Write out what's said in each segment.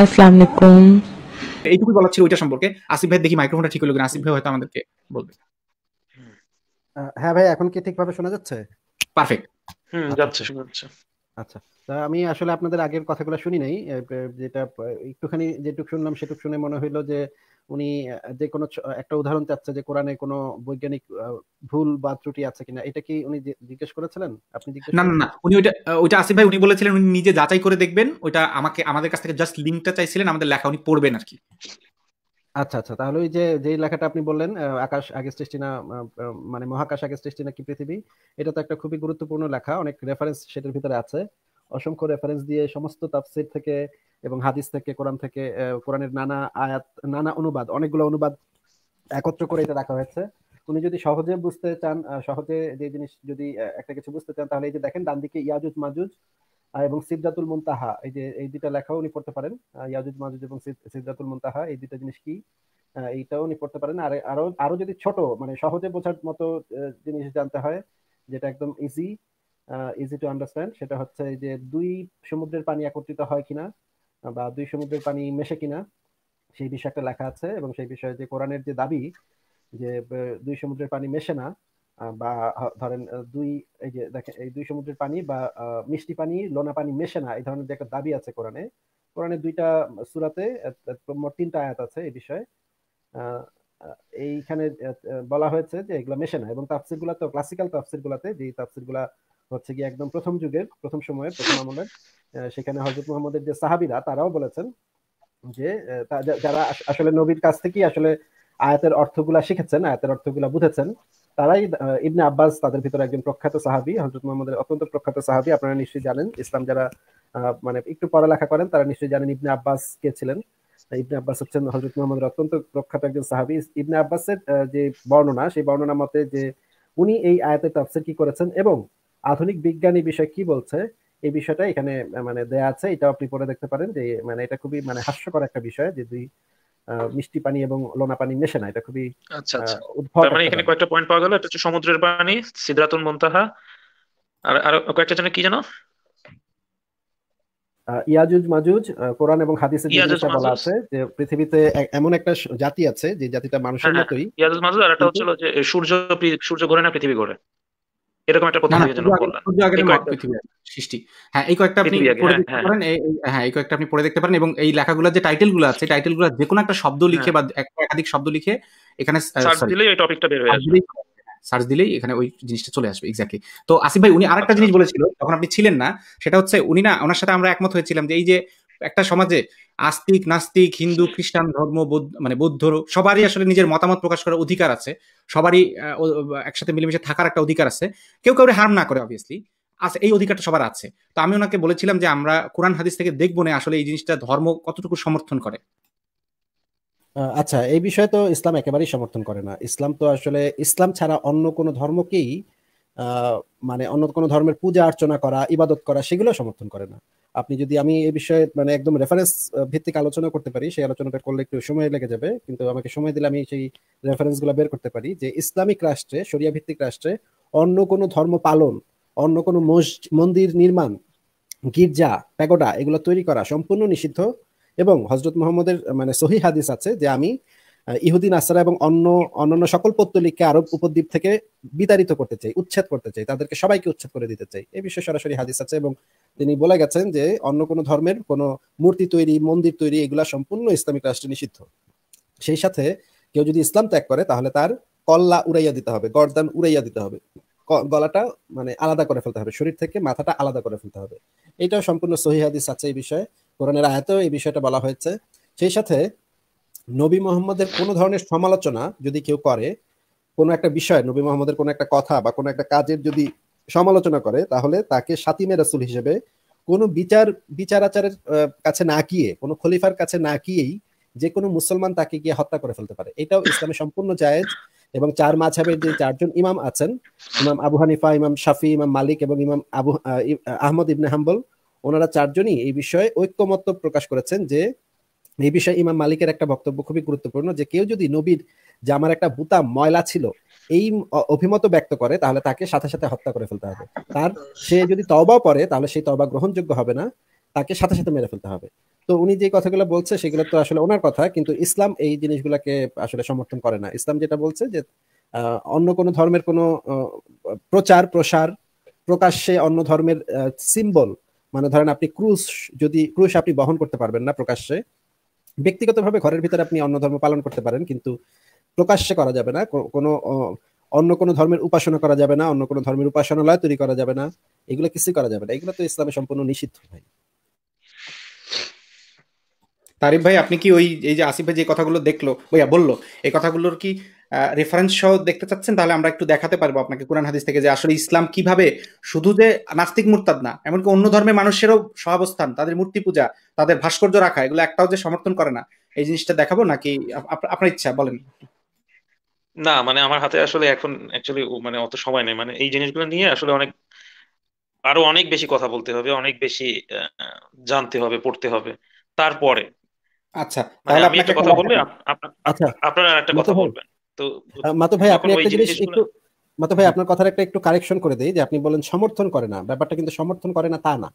আসসালামু আলাইকুম এইটুকুই বলা ছিল ওইটা সম্পর্কে আসিফ ভাই দেখি মাইক্রোফোনটা ঠিক হলো কিনা আসিফ ভাই হয়তো আমাদেরকে বলবে হ্যাঁ ভাই এখন কি ঠিকভাবে শোনা যাচ্ছে পারফেক্ট হুম আচ্ছা। যাচ্ছে শোনা যাচ্ছে আচ্ছা আমি আসলে আপনাদের আগের কথাগুলো শুনি নাই যেটা একটুখানি যেটুক শুনলাম সেটুকু শুনে মনে হইলো যে উনি যে কোনো একটা উদাহরণ চাচ্ছে যে কোরআনে কোনো বৈজ্ঞানিক ভুল বা ত্রুটি আছে কিনা এটা কি উনি জিজ্ঞেস করেছিলেন আপনি না না না উনি ওইটা ওইটা আসিফ ভাই উনি বলেছিলেন উনি নিজে যাচাই করে দেখবেন ওইটা আমাকে আমাদের কাছ থেকে জাস্ট লিঙ্কটা চাইছিলেন আমাদের লেখা উনি পড়বেন আর কি আচ্ছা আচ্ছা তাহলে ওই যে যে লেখাটা আপনি বললেন আকাশ আগে সৃষ্টি না মানে মহাকাশ আগে সৃষ্টি না কি পৃথিবী এটা তো একটা খুবই গুরুত্বপূর্ণ লেখা অনেক রেফারেন্স সেটার ভিতরে আছে অসংখ্য রেফারেন্স দিয়ে সমস্ত তাফসির থেকে এবং হাদিস থেকে কোরআন থেকে কোরআনের নানা আয়াত নানা অনুবাদ অনেকগুলো অনুবাদ একত্র করে এটা রাখা হয়েছে উনি যদি সহজে বুঝতে চান সহজে যে জিনিস যদি একটা কিছু বুঝতে চান তাহলে এই যে দেখেন ডান দিকে ইয়াজুজ মাজুজ এবং সিদ্ধাতুল মুনতাহা এই যে এই দুটা লেখাও উনি পড়তে পারেন ইয়াজুজ মাজুজ এবং সিদ্ধাতুল মুনতাহা এই দুটা জিনিস কি এইটাও উনি পড়তে পারেন আর আরো আরো যদি ছোট মানে সহজে বোঝার মতো জিনিস জানতে হয় যেটা একদম ইজি ইজি টু আন্ডারস্ট্যান্ড সেটা হচ্ছে যে দুই সমুদ্রের পানি একত্রিত হয় কিনা বা দুই সমুদ্রের পানি মেশে কিনা সেই বিষয়ে একটা লেখা আছে এবং সেই বিষয়ে যে কোরআনের যে দাবি যে দুই সমুদ্রের পানি মেশে না বা ধরেন দুই এই যে দেখেন এই দুই সমুদ্রের পানি বা মিষ্টি পানি লোনা পানি মেশে না এই ধরনের যে একটা দাবি আছে কোরআনে কোরআনে দুইটা সুরাতে মোট তিনটা আয়াত আছে এই বিষয়ে এইখানে বলা হয়েছে যে এগুলো মেশে না এবং তাফসিরগুলা তো ক্লাসিক্যাল তাফসিরগুলাতে যে তাফসিরগুলা হচ্ছে কি একদম প্রথম যুগের প্রথম সময়ের প্রথম আমলের সেখানে হজরত মোহাম্মদের যে সাহাবিরা তারাও বলেছেন যে যারা আসলে নবীর কাছ থেকে আসলে আয়াতের অর্থগুলা শিখেছেন আয়াতের অর্থগুলা বুঝেছেন তারাই ইবনে আব্বাস তাদের ভিতরে একজন প্রখ্যাত সাহাবি হজরত মোহাম্মদের অত্যন্ত প্রখ্যাত সাহাবি আপনারা নিশ্চয়ই জানেন ইসলাম যারা মানে একটু পড়ালেখা করেন তারা নিশ্চয়ই জানেন ইবনে আব্বাস কে ছিলেন ইবনে আব্বাস হচ্ছেন হজরত মোহাম্মদের অত্যন্ত প্রখ্যাত একজন সাহাবি ইবনে আব্বাসের যে বর্ণনা সেই বর্ণনা মতে যে উনি এই আয়াতের তাফসির কি করেছেন এবং আধুনিক বিজ্ঞানী বিষয় কি বলছে এই বিষয়টা এখানে মানে দেয়া আছে এটা আপনি পরে দেখতে পারেন যে মানে এটা খুবই মানে হাস্যকর একটা বিষয় যে দুই মিষ্টি পানি এবং লোনা পানি মেশে না এটা খুবই আচ্ছা, আচ্ছা। তার মানে এখানে কয়েকটা পয়েন্ট পাওয়া গেল এটা হচ্ছে সমুদ্রের পানি সিদরাতুল মুনতাহা আর আর কয়েকটা জানা কি জানো ইয়াজুজ মাজুজ কোরআন এবং হাদিসে যেটা বলা আছে যে পৃথিবীতে এমন একটা জাতি আছে যে জাতিটা হ্যাঁ, মানুষের হ্যাঁ, মতোই ইয়াজুজ মাজুজ আর একটা হচ্ছে যে সূর্য সূর্য ঘোরে না পৃথিবী ঘোরে এরকম একটা সৃষ্টি হ্যাঁ এই কয়েকটা আপনি পড়ে হ্যাঁ, দেখতে হ্যাঁ। পারেন হ্যাঁ এই কয়েকটা আপনি পড়ে দেখতে পারেন এবং এই লেখাগুলো যে আছে টাইটেলগুলো আচ্ছা। যে কোনো একটা শব্দ হ্যাঁ। লিখে বা একাধিক শব্দ লিখে এখানে সার্চ দিলেই সার্চ দিলেই এখানে ওই জিনিসটা চলে আসবে এক্স্যাক্টলি তো আসিফ ভাই উনি আরেকটা আচ্ছা। জিনিস বলেছিল যখন আপনি ছিলেন না সেটা হচ্ছে উনি না ওনার সাথে আমরা একমত হয়েছিলাম যে এই যে একটা সমাজে আস্তিক নাস্তিক হিন্দু খ্রিস্টান ধর্ম মানে বৌদ্ধ সবারই আসলে নিজের মতামত প্রকাশ করার অধিকার আছে সবারই একসাথে মিলেমিশে থাকার একটা অধিকার আছে কেউ কেউ হার্ম না করে অবভিয়াসলি আছে আচ্ছা, এই অধিকারটা সবার আছে তো আমি ওনাকে বলেছিলাম যে আমরা কোরআন হাদিস থেকে দেখবো না আসলে এই জিনিসটা ধর্ম কতটুকু সমর্থন করে আচ্ছা এই বিষয়ে তো ইসলাম একেবারেই সমর্থন করে না ইসলাম তো আসলে ইসলাম ছাড়া অন্য কোনো ধর্মকেই মানে অন্য কোনো ধর্মের পূজা অর্চনা করা ইবাদত করা সেগুলো সমর্থন করে না আপনি যদি আমি এই বিষয়ে মানে একদম রেফারেন্স ভিত্তিক আলোচনা করতে পারি সেই আলোচনাটা করলে একটু সময় লেগে যাবে কিন্তু আমাকে সময় দিলে আমি সেই রেফারেন্স গুলা বের করতে পারি যে ইসলামিক রাষ্ট্রে সরিয়া ভিত্তিক রাষ্ট্রে অন্য কোনো ধর্ম পালন অন্য কোনো মন্দির নির্মাণ গির্জা প্যাগোডা এগুলো তৈরি করা সম্পূর্ণ নিষিদ্ধ এবং হজরত মোহাম্মদের মানে সহি হাদিস আছে যে আমি ইহুদিন আসারা এবং অন্য অন্যান্য সকল পত্তলিককে আরব উপদ্বীপ থেকে বিতাড়িত করতে চাই উচ্ছেদ করতে চাই তাদেরকে সবাইকে উচ্ছেদ করে দিতে চাই এই বিষয়ে সরাসরি হাদিস আছে এবং তিনি বলে গেছেন যে অন্য কোনো ধর্মের কোনো মূর্তি তৈরি মন্দির তৈরি এগুলা সম্পূর্ণ ইসলামিক রাষ্ট্রে নিষিদ্ধ সেই সাথে কেউ যদি ইসলাম ত্যাগ করে তাহলে তার কল্লা উড়াইয়া দিতে হবে গর্দান উড়াইয়া দিতে হবে গলাটা মানে আলাদা করে ফেলতে হবে শরীর থেকে মাথাটা আলাদা করে ফেলতে হবে এটাও সম্পূর্ণ সহি হাদিস আছে এই বিষয়ে কোরআনের আয়াতেও এই বিষয়টা বলা হয়েছে সেই সাথে নবী মোহাম্মদের কোনো ধরনের সমালোচনা যদি কেউ করে কোনো একটা বিষয় নবী মোহাম্মদের কোনো একটা কথা বা কোনো একটা কাজের যদি সমালোচনা করে তাহলে তাকে সাতিমে রাসুল হিসেবে কোনো বিচার বিচার আচারের কাছে না গিয়ে কোনো খলিফার কাছে না গিয়েই যে কোনো মুসলমান তাকে গিয়ে হত্যা করে ফেলতে পারে এটাও ইসলামে সম্পূর্ণ জায়েজ এবং চার মাঝহের যে চারজন ইমাম আছেন ইমাম আবু হানিফা ইমাম শাফি ইমাম মালিক এবং ইমাম আবু আহমদ ইবনে হাম্বল ওনারা চারজনই এই বিষয়ে ঐক্যমত প্রকাশ করেছেন যে এই বিষয়ে ইমাম মালিকের একটা বক্তব্য খুবই গুরুত্বপূর্ণ যে কেউ যদি নবীর যে আমার একটা বুতা ময়লা ছিল এই অভিমত ব্যক্ত করে তাহলে তাকে সাথে সাথে হত্যা করে ফেলতে হবে তার সে যদি তবা পরে তাহলে সেই তবা গ্রহণযোগ্য হবে না তাকে সাথে সাথে মেরে ফেলতে হবে তো উনি যে কথাগুলো বলছে সেগুলো তো আসলে ওনার কথা কিন্তু ইসলাম এই জিনিসগুলোকে আসলে সমর্থন করে না ইসলাম যেটা বলছে যে অন্য কোন ধর্মের কোন প্রচার প্রসার প্রকাশ্যে অন্য ধর্মের সিম্বল মানে ধরেন আপনি ক্রুশ যদি ক্রুশ আপনি বহন করতে পারবেন না প্রকাশ্যে ব্যক্তিগতভাবে ঘরের ভিতরে আপনি অন্য ধর্ম পালন করতে পারেন কিন্তু প্রকাশ্যে করা যাবে না কোনো অন্য কোনো ধর্মের উপাসনা করা যাবে না অন্য কোনো ধর্মের উপাসনালয় তৈরি করা যাবে না এগুলো কিছু করা যাবে না এগুলো তো ইসলামে সম্পূর্ণ নিষিদ্ধ ভাই তারিফ ভাই আপনি কি ওই এই যে আসিফ ভাই যে কথাগুলো দেখলো ভাইয়া বললো এই কথাগুলোর কি রেফারেন্স সহ দেখতে চাচ্ছেন তাহলে আমরা একটু দেখাতে পারবো আপনাকে কোরআন হাদিস থেকে যে আসলে ইসলাম কিভাবে শুধু যে নাস্তিক মূর্তাদ না এমনকি অন্য ধর্মের মানুষেরও সহাবস্থান তাদের মূর্তি পূজা তাদের ভাস্কর্য রাখা এগুলো একটাও যে সমর্থন করে না এই জিনিসটা দেখাবো নাকি আপনার ইচ্ছা বলেন না মানে আমার হাতে আসলে এখন অ্যাকচুয়ালি মানে অত সময় নেই মানে এই জিনিসগুলো নিয়ে আসলে অনেক আরো অনেক বেশি কথা বলতে হবে অনেক বেশি জানতে হবে পড়তে হবে তারপরে আচ্ছা মানে তাহলে আমি একটা কথা বললে আচ্ছা আপনারা একটা কথা বলবেন তো মাতো ভাই আপনি একটা জিনিস একটু মাতো ভাই আপনার কথার একটা একটু কারেকশন করে দেই যে আপনি বলেন সমর্থন করে না ব্যাপারটা কিন্তু সমর্থন করে না তা না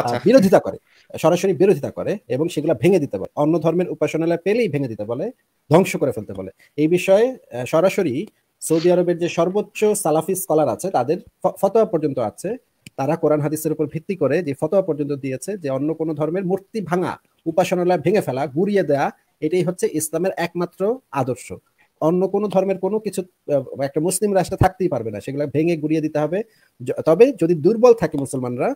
আচ্ছা। বিরোধিতা করে সরাসরি বিরোধিতা করে এবং সেগুলো ভেঙে দিতে বলে অন্য ধর্মের উপাসনালয় পেলেই ভেঙে দিতে বলে ধ্বংস করে ফেলতে বলে এই বিষয়ে সরাসরি সৌদি আরবের যে সর্বোচ্চ সালাফি স্কলার আছে তাদের ফতোয়া পর্যন্ত আছে তারা কোরআন হাদিসের উপর ভিত্তি করে যে ফতোয়া পর্যন্ত দিয়েছে যে অন্য কোনো ধর্মের মূর্তি ভাঙা উপাসনালয় ভেঙে ফেলা গুড়িয়ে দেয়া এটাই হচ্ছে ইসলামের একমাত্র আদর্শ অন্য কোন ধর্মের কোনো কিছু একটা মুসলিম রাষ্ট্র থাকতেই পারবে না সেগুলো ভেঙে গুড়িয়ে দিতে হবে তবে যদি দুর্বল থাকে মুসলমানরা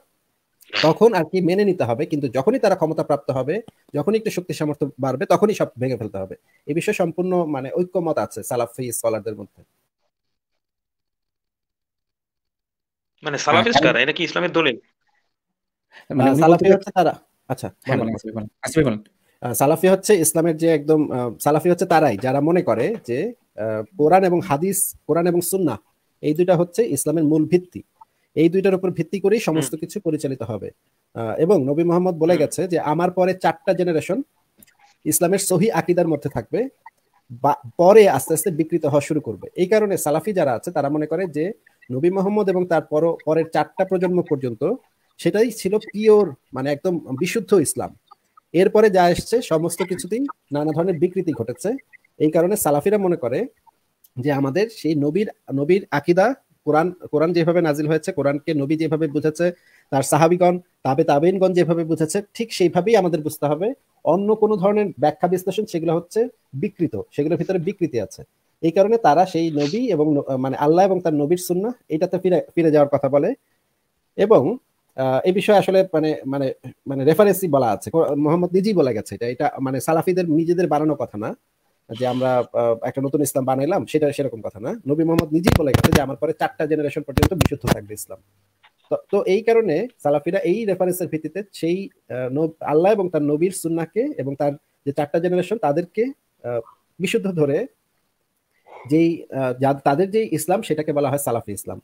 তখন আর কি মেনে নিতে হবে কিন্তু যখনই তারা ক্ষমতা প্রাপ্ত হবে যখনই একটু শক্তি সামর্থ্য বাড়বে তখনই সব ভেঙে ফেলতে হবে এই বিষয়ে সম্পূর্ণ মানে ঐক্যমত আছে সালাফি স্কলারদের মধ্যে মানে সালাফিস্ট হ্যাঁ, এটা কি ইসলামের দলিল মানে সালাফি হচ্ছে তারা আচ্ছা বলেন হ্যাঁ, সালাফি হচ্ছে ইসলামের যে একদম সালাফি হচ্ছে তারাই যারা মনে করে যে কোরআন এবং হাদিস কোরআন এবং সুন্নাহ এই দুটা হচ্ছে ইসলামের মূল ভিত্তি এই দুইটার উপর ভিত্তি করেই সমস্ত কিছু পরিচালিত হবে এবং নবী মোহাম্মদ বলে গেছে যে আমার পরে চারটা জেনারেশন ইসলামের সহি আকিদার মধ্যে থাকবে পরে আস্তে আস্তে বিকৃত হওয়া শুরু করবে এই কারণে সালাফি যারা আছে তারা মনে করে যে নবী মোহাম্মদ এবং তার পর পরের চারটা প্রজন্ম পর্যন্ত সেটাই ছিল পিওর মানে একদম বিশুদ্ধ ইসলাম এরপরে যা এসছে সমস্ত কিছুতেই নানা ধরনের বিকৃতি ঘটেছে এই কারণে সালাফিরা মনে করে যে আমাদের সেই নবীর নবীর আকিদা কোরআন কোরআন যেভাবে নাজিল হয়েছে কোরআনকে নবী যেভাবে বুঝেছে তার সাহাবিগণ তাবে তাবেনগণ যেভাবে বুঝেছে ঠিক সেইভাবেই আমাদের বুঝতে হবে অন্য কোন ধরনের ব্যাখ্যা বিশ্লেষণ সেগুলো হচ্ছে বিকৃত সেগুলোর ভিতরে বিকৃতি আছে এই কারণে তারা সেই নবী এবং মানে আল্লাহ এবং তার নবীর সুন্না এটাতে ফিরে ফিরে যাওয়ার কথা বলে এবং আহ এই বিষয়ে আসলে মানে মানে মানে রেফারেন্সই বলা আছে মোহাম্মদ নিজেই বলে গেছে এটা এটা মানে সালাফিদের নিজেদের বাড়ানো কথা না যে আমরা একটা নতুন ইসলাম বানাইলাম সেটা সেরকম কথা না নবী মোহাম্মদ নিজেই বলে গেছে যে আমার পরে চারটা জেনারেশন পর্যন্ত বিশুদ্ধ থাকবে ইসলাম তো এই কারণে সালাফিরা এই রেফারেন্সের ভিত্তিতে সেই আল্লাহ এবং তার নবীর সুন্নাকে এবং তার যে চারটা জেনারেশন তাদেরকে বিশুদ্ধ ধরে যেই তাদের যে ইসলাম সেটাকে বলা হয় সালাফি ইসলাম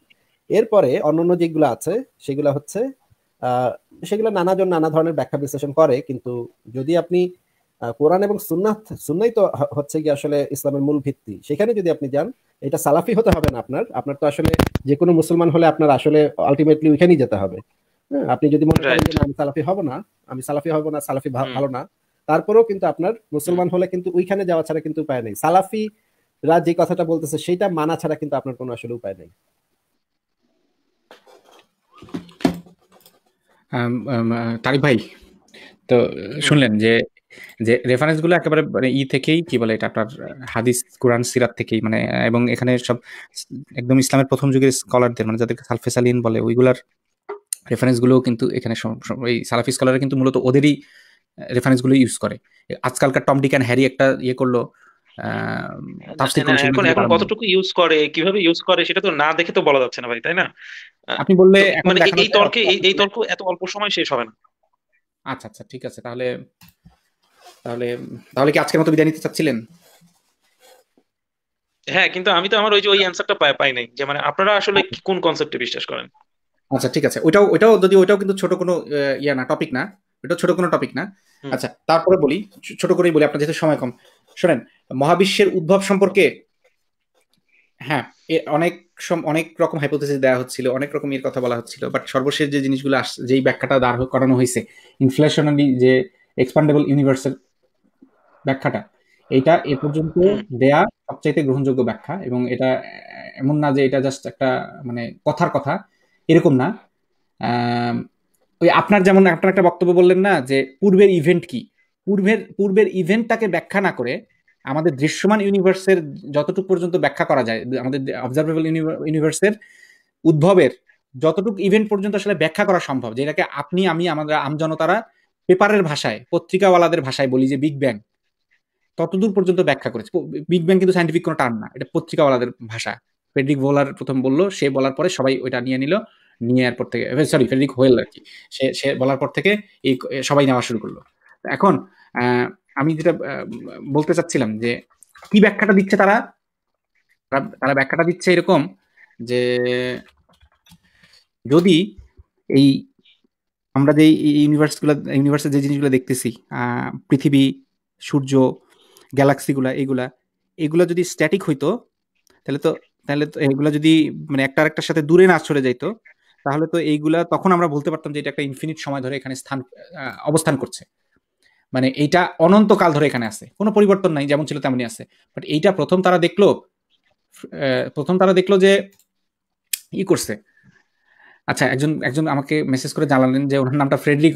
এরপরে অন্য অন্য যেগুলো আছে সেগুলো হচ্ছে সেগুলো নানাজন নানা ধরনের ব্যাখ্যা বিশ্লেষণ করে কিন্তু যদি আপনি কোরআন এবং সুন্নাথ সুন্নাই তো হচ্ছে কি আসলে ইসলামের মূল ভিত্তি সেখানে যদি আপনি যান এটা সালাফি হতে হবে না আপনার আপনার তো আসলে যে কোনো মুসলমান হলে আপনার আসলে আলটিমেটলি ওইখানেই যেতে হবে হ্যাঁ, আপনি যদি মনে করেন আমি সালাফি হব না আমি সালাফি হব না সালাফি ভালো না তারপরেও কিন্তু আপনার মুসলমান হলে কিন্তু ওইখানে যাওয়া ছাড়া কিন্তু উপায় নেই সালাফি রা যে কথাটা বলতেছে সেটা মানা ছাড়া কিন্তু আপনার কোনো আসলে উপায় নেই তারিফ ভাই তো শুনলেন যে যে রেফারেন্স গুলো একেবারে মানে ই থেকেই কি বলে এটা আপনার হাদিস কোরআন সিরাত থেকেই মানে এবং এখানে সব একদম ইসলামের প্রথম যুগের স্কলারদের মানে যাদেরকে সালফেসালিন বলে ওইগুলার গুলো কিন্তু এখানে এই সালাফি স্কলাররা কিন্তু মূলত ওদেরই রেফারেন্স গুলো ইউজ করে আজকালকার টম অ্যান্ড হ্যারি একটা ইয়ে করলো এখন এখন কতটুকু ইউজ করে কিভাবে ইউজ করে সেটা তো না দেখে তো বলা যাচ্ছে না ভাই তাই না আপনি বললে মানে এই তর্কে এই তর্ক এত অল্প সময় শেষ হবে না আচ্ছা আচ্ছা ঠিক আছে তাহলে তাহলে তাহলে কি আজকের মতো বিদায় নিতে চাচ্ছিলেন হ্যাঁ কিন্তু আমি তো আমার ওই যে ওই অ্যানসারটা পাই নাই যে মানে আপনারা আসলে কোন কনসেপ্টে বিশ্বাস করেন আচ্ছা ঠিক আছে যদি কিন্তু ছোট কোনো ইয়া না টপিক না ছোট কোনো টপিক না আচ্ছা তারপরে বলি ছোট করেই বলি আপনার যেহেতু সময় কম শোনেন মহাবিশ্বের উদ্ভব সম্পর্কে হ্যাঁ অনেক অনেক রকম হাইপোথিস দেওয়া হচ্ছিল অনেক রকম এর কথা বলা হচ্ছিল বাট সর্বশেষ যে জিনিসগুলো আস যেই ব্যাখ্যাটা দাঁড় করানো হয়েছে ইনফ্লেশনারি যে এক্সপান্ডেবল ইউনিভার্সের ব্যাখ্যাটা এটা এ পর্যন্ত দেয়া সবচাইতে গ্রহণযোগ্য ব্যাখ্যা এবং এটা এমন না যে এটা জাস্ট একটা মানে কথার কথা এরকম না ওই আপনার যেমন আপনার একটা বক্তব্য বললেন না যে পূর্বের ইভেন্ট কি পূর্বের পূর্বের ইভেন্টটাকে ব্যাখ্যা না করে আমাদের দৃশ্যমান ইউনিভার্সের যতটুকু পর্যন্ত ব্যাখ্যা করা যায় আমাদের অবজারভেবল ইউনিভার্সের উদ্ভবের যতটুকু ইভেন্ট পর্যন্ত আসলে ব্যাখ্যা করা সম্ভব যেটাকে আপনি আমি আমাদের আমজনতারা পেপারের ভাষায় পত্রিকাওয়ালাদের ভাষায় বলি যে বিগ ব্যাং ততদূর পর্যন্ত ব্যাখ্যা করেছে বিগ ব্যাং কিন্তু সাইন্টিফিক কোনো টার্ম না এটা পত্রিকাওয়ালাদের ভাষা ফেডরিক ভোলার প্রথম বললো সে বলার পরে সবাই ওইটা নিয়ে নিল নিয়ে এরপর থেকে সরি ফেডরিক হোয়েল আর কি সে সে বলার পর থেকে এই সবাই নেওয়া শুরু করলো এখন আমি যেটা বলতে চাচ্ছিলাম যে কি ব্যাখ্যাটা দিচ্ছে তারা তারা ব্যাখ্যাটা দিচ্ছে এরকম যে যদি এই আমরা যে ইউনিভার্সগুলো ইউনিভার্সের যে জিনিসগুলো দেখতেছি পৃথিবী সূর্য গ্যালাক্সিগুলা এগুলা এগুলা যদি স্ট্যাটিক হইতো তাহলে তো তাহলে তো এগুলা যদি মানে একটা আরেকটার সাথে দূরে না ছড়ে যাইতো তাহলে তো এইগুলা তখন আমরা বলতে পারতাম যে এটা একটা ইনফিনিট সময় ধরে এখানে স্থান অবস্থান করছে মানে এইটা অনন্তকাল ধরে এখানে আছে কোনো পরিবর্তন নাই যেমন ছিল তেমনই আছে বাট এইটা প্রথম তারা দেখলো প্রথম তারা দেখলো যে ই করছে আচ্ছা একজন একজন আমাকে মেসেজ করে জানালেন যে ওনার নামটা ফ্রেডরিক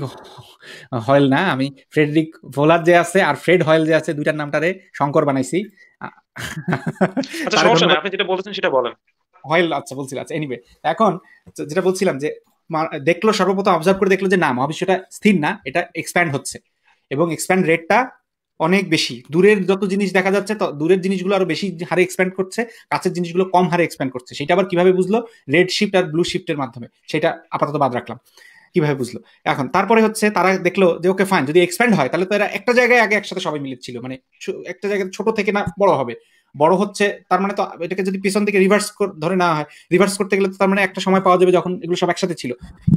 হয়েল না আমি ফ্রেডরিক ভোলার যে আছে আর ফ্রেড হয়েল যে আছে দুইটার নামটারে শঙ্কর বানাইছি আচ্ছা, আপনি যেটা বলেছেন সেটা বলেন আচ্ছা বলছিলাম আচ্ছা এনিওয়ে এখন যেটা বলছিলাম যে দেখলো সর্বপ্রথম অবজার্ভ করে দেখলো যে না মহাবিশ্বটা স্থির না এটা এক্সপ্যান্ড হচ্ছে এবং এক্সপ্যান্ড রেটটা অনেক বেশি দূরের যত জিনিস দেখা যাচ্ছে দূরের জিনিসগুলো আরো বেশি হারে এক্সপ্যান্ড করছে কাছের জিনিসগুলো কম হারে এক্সপ্যান্ড করছে সেটা আবার কিভাবে বুঝলো রেড শিফট আর ব্লু শিফটের মাধ্যমে সেটা আপাতত বাদ রাখলাম কিভাবে বুঝলো এখন তারপরে হচ্ছে তারা দেখলো যে ওকে ফাইন যদি এক্সপ্যান্ড হয় তাহলে তো এরা একটা জায়গায় আগে একসাথে সবাই মিলে ছিল মানে একটা জায়গায় ছোট থেকে না বড় হবে বড় হচ্ছে তার মানে তো এটাকে যদি পিছন থেকে রিভার্স ধরে না হয় রিভার্স করতে গেলে তো তার মানে একটা সময় পাওয়া যাবে যখন এগুলো সব একসাথে ছিল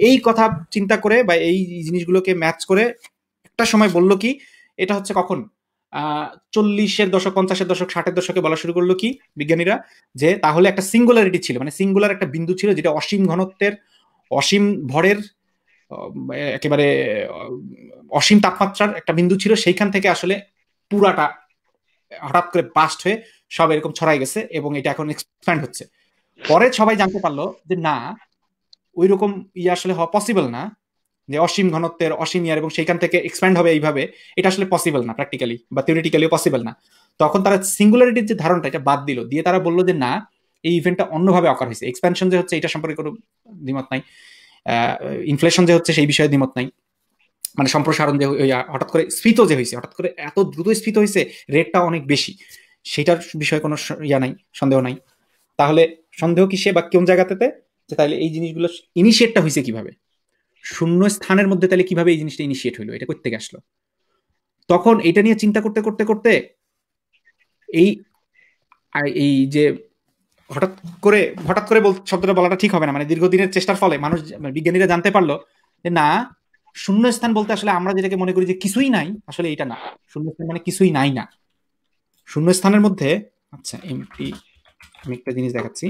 এই কথা চিন্তা করে বা এই জিনিসগুলোকে ম্যাচ করে একটা সময় বললো কি এটা হচ্ছে কখন চল্লিশের দশক পঞ্চাশের দশক ষাটের দশকে বলা শুরু করলো কি বিজ্ঞানীরা যে তাহলে একটা সিঙ্গুলারিটি ছিল মানে সিঙ্গুলার একটা বিন্দু ছিল যেটা অসীম ঘনত্বের অসীম ভরের একেবারে অসীম তাপমাত্রার একটা বিন্দু ছিল সেইখান থেকে আসলে পুরাটা হঠাৎ করে পাস্ট হয়ে সব এরকম ছড়াই গেছে এবং এটা এখন এক্সপ্যান্ড হচ্ছে পরে সবাই জানতে পারলো যে না ওই রকম ইয়ে আসলে হওয়া পসিবল না যে অসীম ঘনত্বের অসীম ইয়ার এবং সেইখান থেকে এক্সপ্যান্ড হবে এইভাবে এটা আসলে পসিবল না প্র্যাকটিক্যালি বা থিওরিটিক্যালিও পসিবল না তখন তারা সিঙ্গুলারিটির যে ধারণটা এটা বাদ দিল দিয়ে তারা বললো যে না এই ইভেন্টটা অন্যভাবে অকার হয়েছে এক্সপ্যানশন যে হচ্ছে এটা সম্পর্কে কোনো দ্বিমত নাই ইনফ্লেশন যে হচ্ছে সেই বিষয়ে দ্বিমত নাই মানে সম্প্রসারণ যে হঠাৎ করে স্ফীত যে হয়েছে হঠাৎ করে এত দ্রুত স্ফীত হয়েছে রেটটা অনেক বেশি সেটার বিষয়ে কোনো ইয়া নাই সন্দেহ নাই তাহলে সন্দেহ কিসে বা কোন জায়গাতে যে তাহলে এই জিনিসগুলো ইনিশিয়েটটা হয়েছে কিভাবে শূন্য স্থানের মধ্যে তাহলে কিভাবে এই জিনিসটা ইনিশিয়েট হইলো এটা করতে আসলো তখন এটা নিয়ে চিন্তা করতে করতে করতে এই এই যে হঠাৎ করে হঠাৎ করে শব্দটা বলাটা ঠিক হবে না মানে দীর্ঘদিনের চেষ্টার ফলে মানুষ মানে বিজ্ঞানীরা জানতে পারলো যে না শূন্য স্থান বলতে আসলে আমরা যেটাকে মনে করি যে কিছুই নাই আসলে এটা না শূন্য স্থান মানে কিছুই নাই না শূন্য স্থানের মধ্যে আচ্ছা এমটি আমি একটা জিনিস দেখাচ্ছি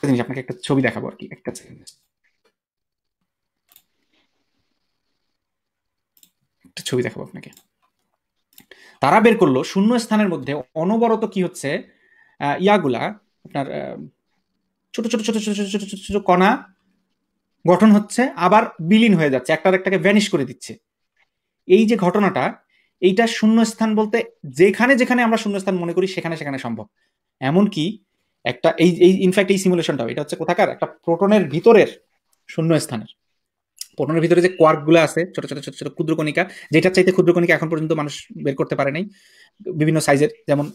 একটা জিনিস আপনাকে একটা ছবি দেখাবো আর কি একটা একটা ছবি দেখাবো আপনাকে তারা বের করলো শূন্য স্থানের মধ্যে অনবরত কি হচ্ছে ইয়াগুলা আপনার ছোট ছোট ছোট ছোট ছোট ছোট ছোট ছোট কণা গঠন হচ্ছে আবার বিলীন হয়ে যাচ্ছে একটার একটাকে ভ্যানিশ করে দিচ্ছে এই যে ঘটনাটা এইটা শূন্য স্থান বলতে যেখানে যেখানে আমরা শূন্য স্থান মনে করি সেখানে সেখানে সম্ভব এমনকি একটা এই এই ইনফ্যাক্ট এই সিমুলেশনটা এটা হচ্ছে কোথাকার একটা প্রোটনের ভিতরের শূন্য স্থানের প্রোটনের ভিতরে যে কোয়ার্কগুলো আছে ছোট ছোট ছোট ছোট ক্ষুদ্র কণিকা যেটার চাইতে ক্ষুদ্রকণিকা এখন পর্যন্ত মানুষ বের করতে পারে নাই বিভিন্ন সাইজের যেমন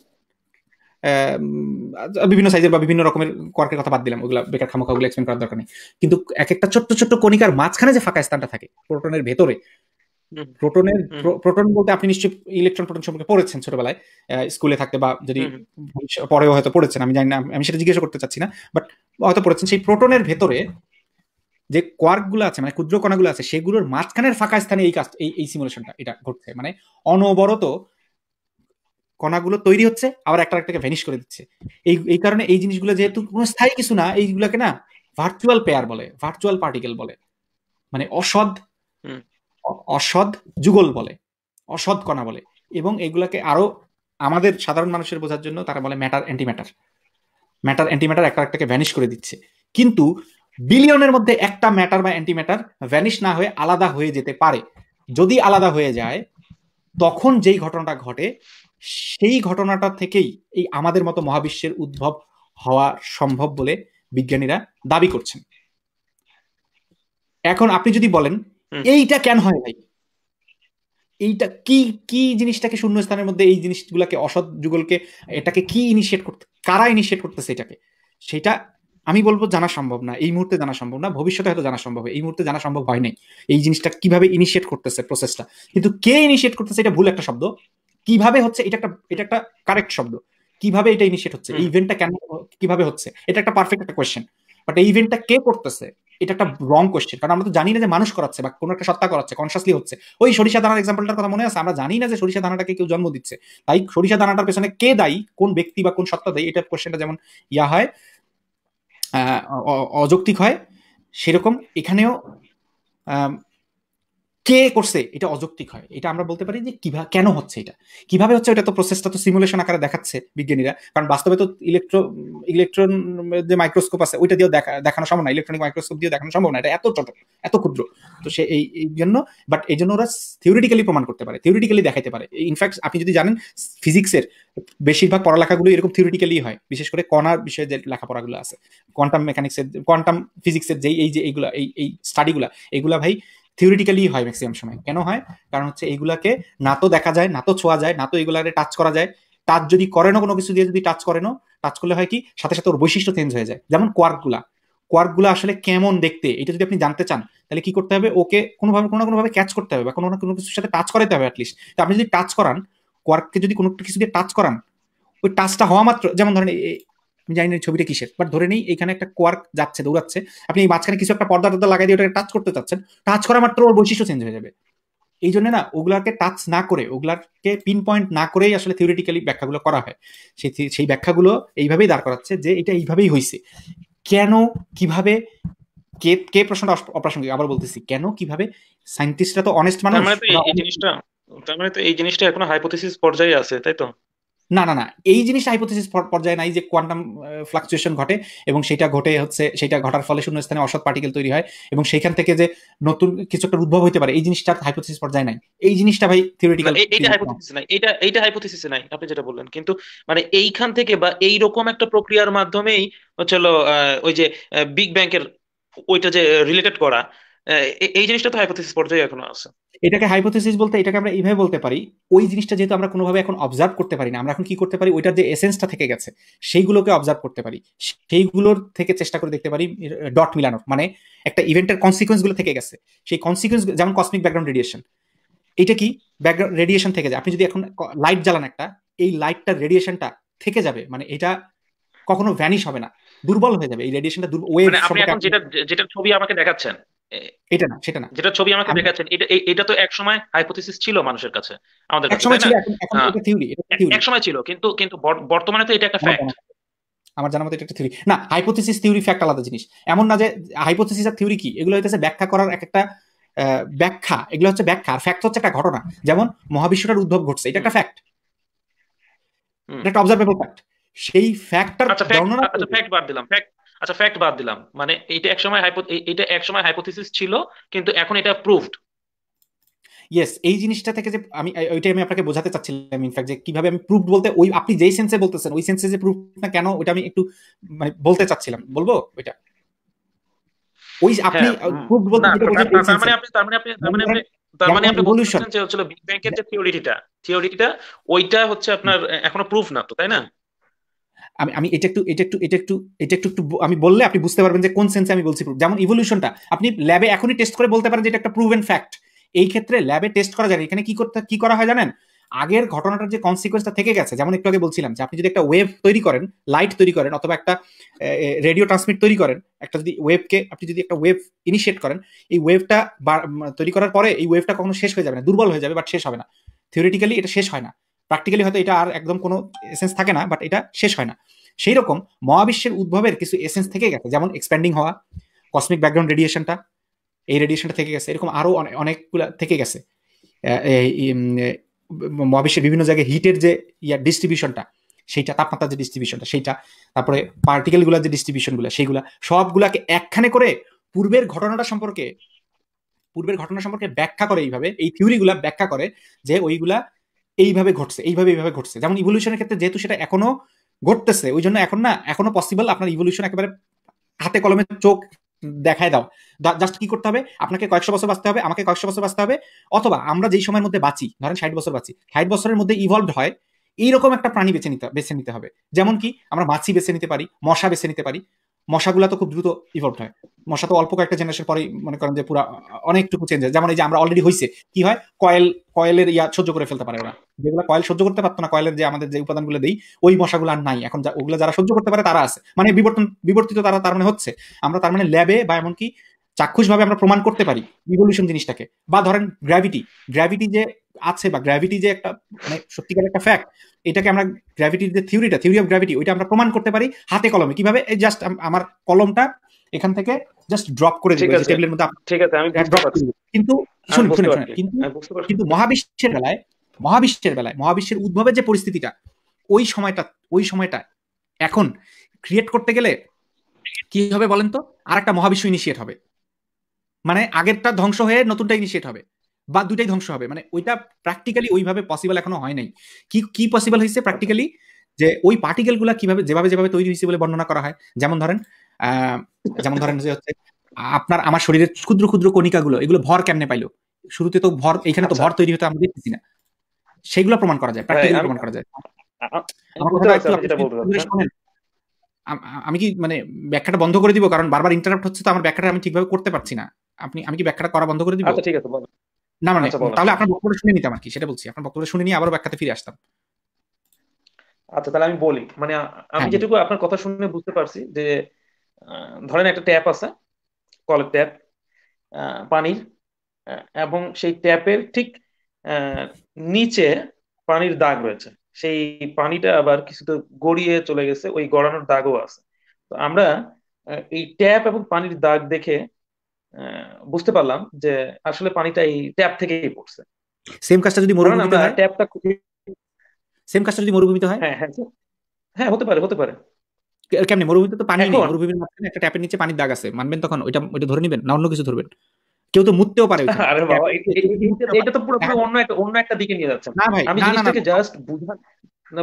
বিভিন্ন সাইজের বা বিভিন্ন রকমের কোয়ার্কের কথা বাদ দিলাম ওগুলো বেকার ওগুলো এক্সপ্লেন করার দরকার নেই কিন্তু এক একটা ছোট্ট ছোট্ট কণিকার মাঝখানে যে ফাঁকা স্থানটা থাকে প্রোটনের ভেতরে প্রোটনের প্রোটন বলতে আপনি নিশ্চয়ই ইলেকট্রন প্রোটন সম্পর্কে পড়েছেন ছোটবেলায় স্কুলে থাকতে বা যদি পরেও হয়তো পড়েছেন আমি জানি না আমি সেটা জিজ্ঞাসা করতে চাচ্ছি না বাট হয়তো পড়েছেন সেই প্রোটনের ভেতরে যে কোয়ার্ক গুলো আছে মানে ক্ষুদ্র কণাগুলো আছে সেগুলোর মাঝখানের ফাঁকা স্থানে এই কাজ এই সিমুলেশনটা এটা ঘটছে মানে অনবরত কণাগুলো তৈরি হচ্ছে আবার একটা একটাকে ভ্যানিশ করে দিচ্ছে এই এই কারণে এই জিনিসগুলো যেহেতু কোনো স্থায়ী কিছু না এইগুলোকে না ভার্চুয়াল পেয়ার বলে ভার্চুয়াল পার্টিকেল বলে মানে অসদ অসৎ যুগল বলে অসৎ কণা বলে এবং এগুলাকে আরো আমাদের সাধারণ মানুষের বোঝার জন্য তারা বলে ম্যাটার অ্যান্টিম্যাটার ম্যাটার অ্যান্টিম্যাটার একটা একটাকে ভ্যানিশ করে দিচ্ছে কিন্তু বিলিয়নের মধ্যে একটা ম্যাটার বা অ্যান্টিম্যাটার ভ্যানিশ না হয়ে আলাদা হয়ে যেতে পারে যদি আলাদা হয়ে যায় তখন যেই ঘটনাটা ঘটে সেই ঘটনাটা থেকেই এই আমাদের মতো মহাবিশ্বের উদ্ভব হওয়া সম্ভব বলে বিজ্ঞানীরা দাবি করছেন এখন আপনি যদি বলেন এইটা কেন হয় ভাই এইটা কি কি জিনিসটাকে শূন্য স্থানের মধ্যে এই জিনিসগুলোকে অসৎ যুগলকে এটাকে কি ইনিশিয়েট করতে কারা ইনিশিয়েট করতেছে এটাকে সেটা আমি বলবো জানা সম্ভব না এই মুহূর্তে জানা সম্ভব না ভবিষ্যতে হয়তো জানা সম্ভব এই মুহূর্তে জানা সম্ভব হয় নাই এই জিনিসটা কিভাবে ইনিশিয়েট করতেছে প্রসেসটা কিন্তু কে ইনিশিয়েট করতেছে এটা ভুল একটা শব্দ কিভাবে হচ্ছে এটা একটা এটা একটা কারেক্ট শব্দ কিভাবে এটা ইনিশিয়েট হচ্ছে এই ইভেন্টটা কেন কিভাবে হচ্ছে এটা একটা পারফেক্ট একটা কোয়েশ্চেন বাট এই ইভেন্টটা কে করতেছে এটা একটা রং কোয়েশ্চেন কারণ আমরা তো জানি না যে মানুষ করাচ্ছে বা কোনো একটা সত্তা করাচ্ছে কনসাসলি হচ্ছে ওই সরিষা দানার এক্সাম্পলটার কথা মনে আছে আমরা জানি না যে সরিষা দানাটাকে কেউ জন্ম দিচ্ছে তাই সরিষা দানাটার পেছনে কে দায়ী কোন ব্যক্তি বা কোন সত্তা দায়ী এটা কোয়েশ্চেনটা যেমন ইয়া হয় অযৌক্তিক হয় সেরকম এখানেও কে করছে এটা অযৌক্তিক হয় এটা আমরা বলতে পারি যে কিভাবে কেন হচ্ছে এটা কিভাবে হচ্ছে এটা তো প্রসেসটা তো সিমুলেশন আকারে দেখাচ্ছে বিজ্ঞানীরা কারণ বাস্তবে তো ইলেকট্রো ইলেকট্রন যে মাইক্রোস্কোপ আছে ওইটা দিয়েও দেখা দেখানো সম্ভব না ইলেকট্রনিক মাইক্রোস্কোপ দিয়ে দেখানো সম্ভব না এটা এত ছোট এত ক্ষুদ্র তো সে এই এই জন্য বাট এই জন্য ওরা থিওরিটিক্যালি প্রমাণ করতে পারে থিওরিটিক্যালি দেখাতে পারে ইনফ্যাক্ট আপনি যদি জানেন ফিজিক্সের বেশিরভাগ পড়ালেখাগুলো এরকম থিওরিটিক্যালি হয় বিশেষ করে কণার বিষয়ে যে লেখাপড়াগুলো আছে কোয়ান্টাম মেকানিক্সের কোয়ান্টাম ফিজিক্সের যেই এই যে এইগুলা এই এই স্টাডিগুলো এগুলা ভাই থিওরিটিক্যালি হয় ম্যাক্সিমাম সময় কেন হয় কারণ হচ্ছে এইগুলাকে না তো দেখা যায় না তো ছোঁয়া যায় না তো এগুলাকে টাচ করা যায় টাচ যদি করে না কোনো কিছু দিয়ে যদি টাচ করে না টাচ করলে হয় কি সাথে সাথে ওর বৈশিষ্ট্য চেঞ্জ হয়ে যায় যেমন কোয়ার্কগুলা কোয়ার্কগুলো আসলে কেমন দেখতে এটা যদি আপনি জানতে চান তাহলে কি করতে হবে ওকে কোনোভাবে কোনো না কোনোভাবে ক্যাচ করতে হবে বা কোনো না কোনো কিছুর সাথে টাচ করাতে হবে অ্যাটলিস্ট তো আপনি যদি টাচ করান কোয়ার্ককে যদি কোনো কিছু দিয়ে টাচ করান ওই টাচটা হওয়া মাত্র যেমন ধরেন আমি জানি না ছবিটা কিসের বাট ধরে নেই এখানে একটা কোয়ার্ক যাচ্ছে দৌড়াচ্ছে আপনি এই মাঝখানে কিছু একটা পর্দা টর্দা লাগাই দিয়ে ওটাকে টাচ করতে চাচ্ছেন টাচ করা মাত্র ওর বৈশিষ্ট্য চেঞ্জ হয়ে যাবে এই জন্য না ওগুলাকে টাচ না করে ওগুলাকে পিন পয়েন্ট না করেই আসলে থিওরিটিক্যালি ব্যাখ্যাগুলো করা হয় সেই সেই ব্যাখ্যাগুলো এইভাবেই দাঁড় করাচ্ছে যে এটা এইভাবেই হয়েছে কেন কিভাবে কে কে প্রশ্নটা অপ্রাসঙ্গিক আবার বলতেছি কেন কিভাবে সায়েন্টিস্টরা তো অনেস্ট মানুষ মানে তার মানে তো এই জিনিসটা এখনো হাইপোথিসিস পর্যায়ে আছে তাই তো না না না এই জিনিসটা হাইপোথিস পর্যায়ে নাই যে কোয়ান্টাম ফ্লাকচুয়েশন ঘটে এবং সেটা ঘটে হচ্ছে সেটা ঘটার ফলে শূন্য স্থানে অসৎ পার্টিকেল তৈরি হয় এবং সেখান থেকে যে নতুন কিছু একটা উদ্ভব হতে পারে এই জিনিসটা হাইপোথিস পর্যায়ে নাই এই জিনিসটা ভাই থিওরিটিক্যাল এটা হাইপোথিস নাই এটা এটা হাইপোথিস নাই আপনি যেটা বললেন কিন্তু মানে এইখান থেকে বা এই রকম একটা প্রক্রিয়ার মাধ্যমেই চলো ওই যে বিগ ব্যাংকের ওইটা যে রিলেটেড করা এই জিনিসটা তো হাইপোথিস পর্যায়ে এখনো আছে এটাকে হাইপোথিসিস বলতে এটাকে আমরা এইভাবে বলতে পারি ওই জিনিসটা যেহেতু আমরা কোনোভাবে এখন অবজার্ভ করতে পারি না আমরা এখন কি করতে পারি ওইটার যে এসেন্সটা থেকে গেছে সেইগুলোকে অবজার্ভ করতে পারি সেইগুলোর থেকে চেষ্টা করে দেখতে পারি ডট মিলানোর মানে একটা ইভেন্টের কনসিকোয়েন্সগুলো থেকে গেছে সেই কনসিকোয়েন্স যেমন কসমিক ব্যাকগ্রাউন্ড রেডিয়েশন এটা কি ব্যাকগ্রাউন্ড রেডিয়েশন থেকে যায় আপনি যদি এখন লাইট জ্বালান একটা এই লাইটটা রেডিয়েশনটা থেকে যাবে মানে এটা কখনো ভ্যানিশ হবে না দুর্বল হয়ে যাবে এই রেডিয়েশনটা ওয়েভ মানে আপনি এখন যেটা যেটা ছবি আমাকে দেখাচ্ছেন এটা না সেটা না যেটা ছবি আমাকে দেখাচ্ছেন এটা এটা তো এক সময় হাইপোথিসিস ছিল মানুষের কাছে আমাদের এক সময় ছিল এখন হ্যাঁ। এটা থিওরি এক সময় ছিল কিন্তু কিন্তু বর্তমানে তো এটা একটা ফ্যাক্ট আমার এটা একটা থিওরি না হাইপোথিসিস থিওরি ফ্যাক্ট আলাদা জিনিস এমন না যে হাইপোথিসিস আর থিওরি কি এগুলো হইতেছে ব্যাখ্যা করার এক একটা ব্যাখ্যা এগুলো হচ্ছে ব্যাখ্যা আর ফ্যাক্ট হচ্ছে একটা ঘটনা যেমন মহাবিশ্বটার উদ্ভব ঘটছে এটা একটা ফ্যাক্ট এটা একটা অবজারভেবল ফ্যাক্ট সেই ফ্যাক্টটার আচ্ছা, বর্ণনা ফ্যাক্ট আচ্ছা, বাদ দিলাম ফ্যাক্ট আচ্ছা ফ্যাক্ট বাদ দিলাম মানে এটা একসময় এটা একসময় হাইপোথিসিস ছিল কিন্তু এখন এটা প্রুভড ইয়েস এই জিনিসটা থেকে যে আমি ওইটাই আমি আপনাকে বোঝাতে চাচ্ছিলাম ইনফ্যাক্ট যে কিভাবে আমি প্রুফ বলতে ওই আপনি যেই সেন্সে বলতেছেন ওই সেন্সে যে প্রুফ না কেন ওইটা আমি একটু মানে বলতে চাচ্ছিলাম বলবো ওইটা ওই আপনি প্রুফ হ্যাঁ, বলতে তার মানে আপনি তার মানে আপনি তার মানে আপনি তার মানে আপনি বলছেন যে হচ্ছে বিগ ব্যাংকের যে থিওরিটা থিওরিটা ওইটা হচ্ছে আপনার এখনো প্রুফ না তো তাই না আমি আমি এটা একটু এটা একটু এটা একটু এটা একটু একটু আমি বললে আপনি বুঝতে পারবেন যে কোন সেন্সে আমি বলছি যেমন ইভলিউশনটা আপনি ল্যাবে এখনই টেস্ট করে বলতে পারেন যে এটা একটা প্রুভেন ফ্যাক্ট এই ক্ষেত্রে ল্যাবে টেস্ট করা যায় এখানে কি করতে কি করা হয় জানেন আগের ঘটনাটার যে কনসিকোয়েন্সটা থেকে গেছে যেমন একটু আগে বলছিলাম যে আপনি যদি একটা ওয়েভ তৈরি করেন লাইট তৈরি করেন অথবা একটা রেডিও ট্রান্সমিট তৈরি করেন একটা যদি ওয়েভকে আপনি যদি একটা ওয়েভ ইনিশিয়েট করেন এই ওয়েভটা তৈরি করার পরে এই ওয়েভটা কখনো শেষ হয়ে যাবে না দুর্বল হয়ে যাবে বাট শেষ হবে না থিওরিটিক্যালি এটা শেষ হয় না প্র্যাকটিক্যালি হয়তো এটা আর একদম কোনো এসেন্স থাকে না বাট এটা শেষ হয় না সেই রকম মহাবিশ্বের উদ্ভবের কিছু এসেন্স থেকে গেছে যেমন এক্সপ্যান্ডিং হওয়া কসমিক ব্যাকগ্রাউন্ড রেডিয়েশনটা এই রেডিয়েশনটা থেকে গেছে এরকম আরও অনেকগুলো থেকে গেছে মহাবিশ্বের বিভিন্ন জায়গায় হিটের যে ইয়া ডিস্ট্রিবিউশনটা সেইটা তাপমাত্রার যে ডিস্ট্রিবিউশনটা সেইটা তারপরে পার্টিকেলগুলো যে ডিস্ট্রিবিউশনগুলো সেইগুলা সবগুলাকে একখানে করে পূর্বের ঘটনাটা সম্পর্কে পূর্বের ঘটনা সম্পর্কে ব্যাখ্যা করে এইভাবে এই থিওরিগুলা ব্যাখ্যা করে যে ওইগুলা এইভাবে ঘটছে এইভাবে এইভাবে ঘটছে যেমন ইভলিউশনের ক্ষেত্রে যেহেতু সেটা এখনো ঘটতেছে ওই জন্য এখন না এখনো পসিবল আপনার ইভলিউশন একেবারে হাতে কলমে চোখ দেখায় দাও জাস্ট কি করতে হবে আপনাকে কয়েকশো বছর বাঁচতে হবে আমাকে কয়েকশো বছর বাঁচতে হবে অথবা আমরা যেই সময়ের মধ্যে বাঁচি ধরেন ষাট বছর বাঁচি ষাট বছরের মধ্যে ইভলভ হয় এইরকম একটা প্রাণী বেছে নিতে বেছে নিতে হবে যেমন কি আমরা মাছি বেছে নিতে পারি মশা বেছে নিতে পারি মশাগুলো তো খুব দ্রুত ইভলভ হয় মশা তো অল্প কয়েকটা জেনারেশন পরেই মনে করেন যে পুরো অনেকটুকু চেঞ্জ হয় যেমন এই যে আমরা অলরেডি হয়েছে কি হয় কয়েল কয়েলের ইয়া সহ্য করে ফেলতে পারে ওরা যেগুলো কয়েল সহ্য করতে পারতো না কয়েলের যে আমাদের যে উপাদানগুলো দেই ওই মশাগুলো আর নাই এখন ওগুলো যারা সহ্য করতে পারে তারা আছে মানে বিবর্তন বিবর্তিত তারা তার মানে হচ্ছে আমরা তার মানে ল্যাবে বা এমনকি চাক্ষুষভাবে আমরা প্রমাণ করতে পারি ইভলিউশন জিনিসটাকে বা ধরেন গ্র্যাভিটি গ্র্যাভিটি যে আছে বা গ্র্যাভিটি যে একটা মানে সত্যিকার একটা ফ্যাক্ট এটাকে আমরা গ্র্যাভিটির যে থিওরিটা থিওরি অফ গ্র্যাভিটি ওইটা আমরা প্রমাণ করতে পারি হাতে কলমে কিভাবে জাস্ট আমার কলমটা এখান থেকে জাস্ট ড্রপ করে দিবে টেবিলের মধ্যে ঠিক আছে আমি কিন্তু শুনুন শুনুন কিন্তু কিন্তু মহাবিশ্বের বেলায় মহাবিশ্বের বেলায় মহাবিশ্বের উদ্ভবের যে পরিস্থিতিটা ওই সময়টা ওই সময়টা এখন ক্রিয়েট করতে গেলে কি হবে বলেন তো আর একটা মহাবিশ্ব ইনিশিয়েট হবে মানে আগেরটা ধ্বংস হয়ে নতুনটা ইনিশিয়েট হবে বা দুটাই ধ্বংস হবে মানে ওইটা প্র্যাকটিক্যালি ওইভাবে পসিবল এখনো হয় নাই কি কি পসিবল হয়েছে প্র্যাকটিক্যালি যে ওই পার্টিকেলগুলো কিভাবে যেভাবে যেভাবে তৈরি হয়েছে বলে বর্ণনা করা হয় যেমন ধরেন যেমন ধরেন যে হচ্ছে আপনার আমার শরীরের ক্ষুদ্র ক্ষুদ্র কণিকাগুলো এগুলো ভর কেমনে পাইলো শুরুতে তো ভর এখানে তো আচ্ছা। ভর তৈরি হতো আমরা দেখতেছি না সেগুলো প্রমাণ করা যায় প্র্যাকটিক্যালি প্রমাণ করা যায় আমি কি মানে ব্যাখ্যাটা বন্ধ করে দিব কারণ বারবার ইন্টারাপ্ট হচ্ছে তো আমার ব্যাখ্যাটা আমি ঠিকভাবে করতে পারছি না আপনি আমি কি ব্যাখ্যাটা করা বন্ধ করে দিব আচ্ছা ঠিক আছে না মানে তাহলে আপনার শুনে নিতাম আর কি সেটা বলছি আপনার শুনে নিয়ে আবার ব্যাখ্যাতে ফিরে আসতাম আচ্ছা তাহলে আমি বলি মানে আমি হ্যাঁ, যেটুকু আপনার কথা শুনে বুঝতে পারছি যে ধরেন একটা ট্যাপ আছে কলের ট্যাপ পানির এবং সেই ট্যাপের ঠিক নিচে পানির দাগ রয়েছে সেই পানিটা আবার কিছুটা গড়িয়ে চলে গেছে ওই গড়ানোর দাগও আছে তো আমরা এই ট্যাপ এবং পানির দাগ দেখে বুঝতে পারলাম যে আসলে পানিটা এই ট্যাপ থেকেই পড়ছে সেম কাজটা যদি মরুভূমিতে হয় ট্যাপটা সেম কাজটা যদি মরুভূমিতে হয় হ্যাঁ হ্যাঁ হ্যাঁ হতে পারে হতে পারে কেমনি মরুভূমিতে তো পানি নেই মরুভূমির মাঝখানে একটা ট্যাপের নিচে পানির দাগ আছে মানবেন তখন ওইটা ওইটা ধরে নেবেন না অন্য কিছু ধরবেন কেউ তো মুততেও পারে আরে বাবা এটা তো পুরো অন্য একটা অন্য একটা দিকে নিয়ে যাচ্ছে না ভাই আমি জাস্ট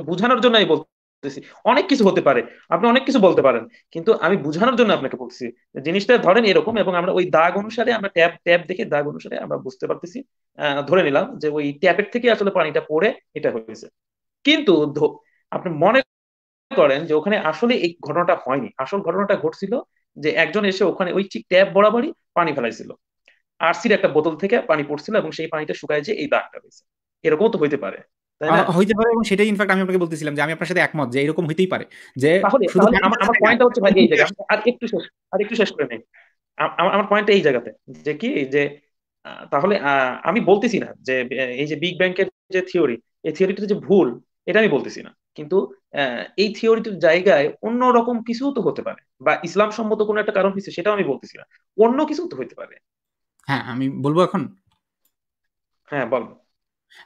বুঝানোর জন্যই বলছি বলতেছি অনেক কিছু হতে পারে আপনি অনেক কিছু বলতে পারেন কিন্তু আমি বুঝানোর জন্য আপনাকে বলছি জিনিসটা ধরেন এরকম এবং আমরা ওই দাগ অনুসারে আমরা ট্যাপ ট্যাপ দেখে দাগ অনুসারে আমরা বুঝতে পারতেছি ধরে নিলাম যে ওই ট্যাপের থেকে আসলে পানিটা পড়ে এটা হয়েছে কিন্তু আপনি মনে করেন যে ওখানে আসলে এই ঘটনাটা হয়নি আসল ঘটনাটা ঘটছিল যে একজন এসে ওখানে ওই ঠিক ট্যাপ বরাবরই পানি ফেলাইছিল আরসির একটা বোতল থেকে পানি পড়ছিল এবং সেই পানিটা শুকায় যে এই দাগটা হয়েছে এরকমও তো হইতে পারে হইতে পারে এবং সেটাই ইনফ্যাক্ট আমি আপনাকে বলতেছিলাম যে আমি আপনার সাথে একমত যে এরকম হইতেই পারে যে শুধু আমার পয়েন্টটা হচ্ছে ভাই এই জায়গায় আর একটু শেষ আর একটু শেষ করে নেই আমার আমার পয়েন্টটা এই জায়গাতে যে কি যে তাহলে আমি বলতেছি না যে এই যে বিগ ব্যাংকের যে থিওরি এই থিওরিটা যে ভুল এটা আমি বলতেছি না কিন্তু এই থিওরিটির জায়গায় অন্য রকম কিছু তো হতে পারে বা ইসলাম সম্মত কোনো একটা কারণ হচ্ছে সেটাও আমি বলতেছি না অন্য কিছু তো হতে পারে হ্যাঁ আমি বলবো এখন হ্যাঁ বল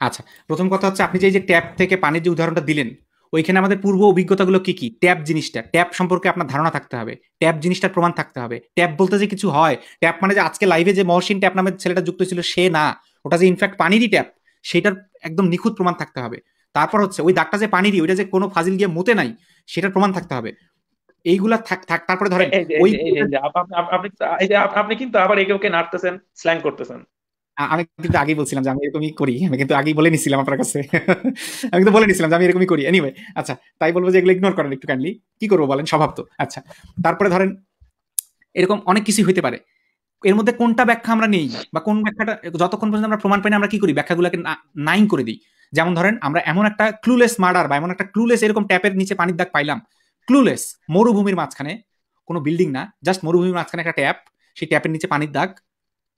আচ্ছা প্রথম কথা হচ্ছে আপনি যে যে ট্যাপ থেকে পানির যে উদাহরণটা দিলেন ওইখানে আমাদের পূর্ব অভিজ্ঞতাগুলো কি কি ট্যাপ জিনিসটা ট্যাপ সম্পর্কে আপনার ধারণা থাকতে হবে ট্যাপ জিনিসটার প্রমাণ থাকতে হবে ট্যাপ বলতে যে কিছু হয় ট্যাপ মানে যে আজকে লাইভে যে মহসিন ট্যাপ নামের ছেলেটা যুক্ত ছিল সে না ওটা যে ইনফ্যাক্ট পানিরই ট্যাপ সেটার একদম নিখুঁত প্রমাণ থাকতে হবে তারপর হচ্ছে ওই দাগটা যে পানিরই ওইটা যে কোনো ফাজিল গিয়ে মোতে নাই সেটার প্রমাণ থাকতে হবে এইগুলা থাক থাক তারপরে ধরেন আপনি কিন্তু আবার একে ওকে নাড়তেছেন স্ল্যাং করতেছেন আমি কিন্তু আগেই বলছিলাম যে আমি এরকমই করি আমি কিন্তু আগেই বলে নিছিলাম আপনার কাছে আমি কিন্তু বলে নিছিলাম যে আমি এরকমই করি এনিওয়ে আচ্ছা তাই বলবো যে এগুলো ইগনোর করেন একটু কাইন্ডলি কি করবো বলেন স্বভাব তো আচ্ছা তারপরে ধরেন এরকম অনেক কিছুই হইতে পারে এর মধ্যে কোনটা ব্যাখ্যা আমরা নেই বা কোন ব্যাখ্যাটা যতক্ষণ পর্যন্ত আমরা প্রমাণ পাই না আমরা কি করি ব্যাখ্যাগুলোকে নাইন করে দিই যেমন ধরেন আমরা এমন একটা ক্লুলেস মার্ডার বা এমন একটা ক্লুলেস এরকম ট্যাপের নিচে পানির দাগ পাইলাম ক্লুলেস মরুভূমির মাঝখানে কোনো বিল্ডিং না জাস্ট মরুভূমির মাঝখানে একটা ট্যাপ সেই ট্যাপের নিচে পানির দাগ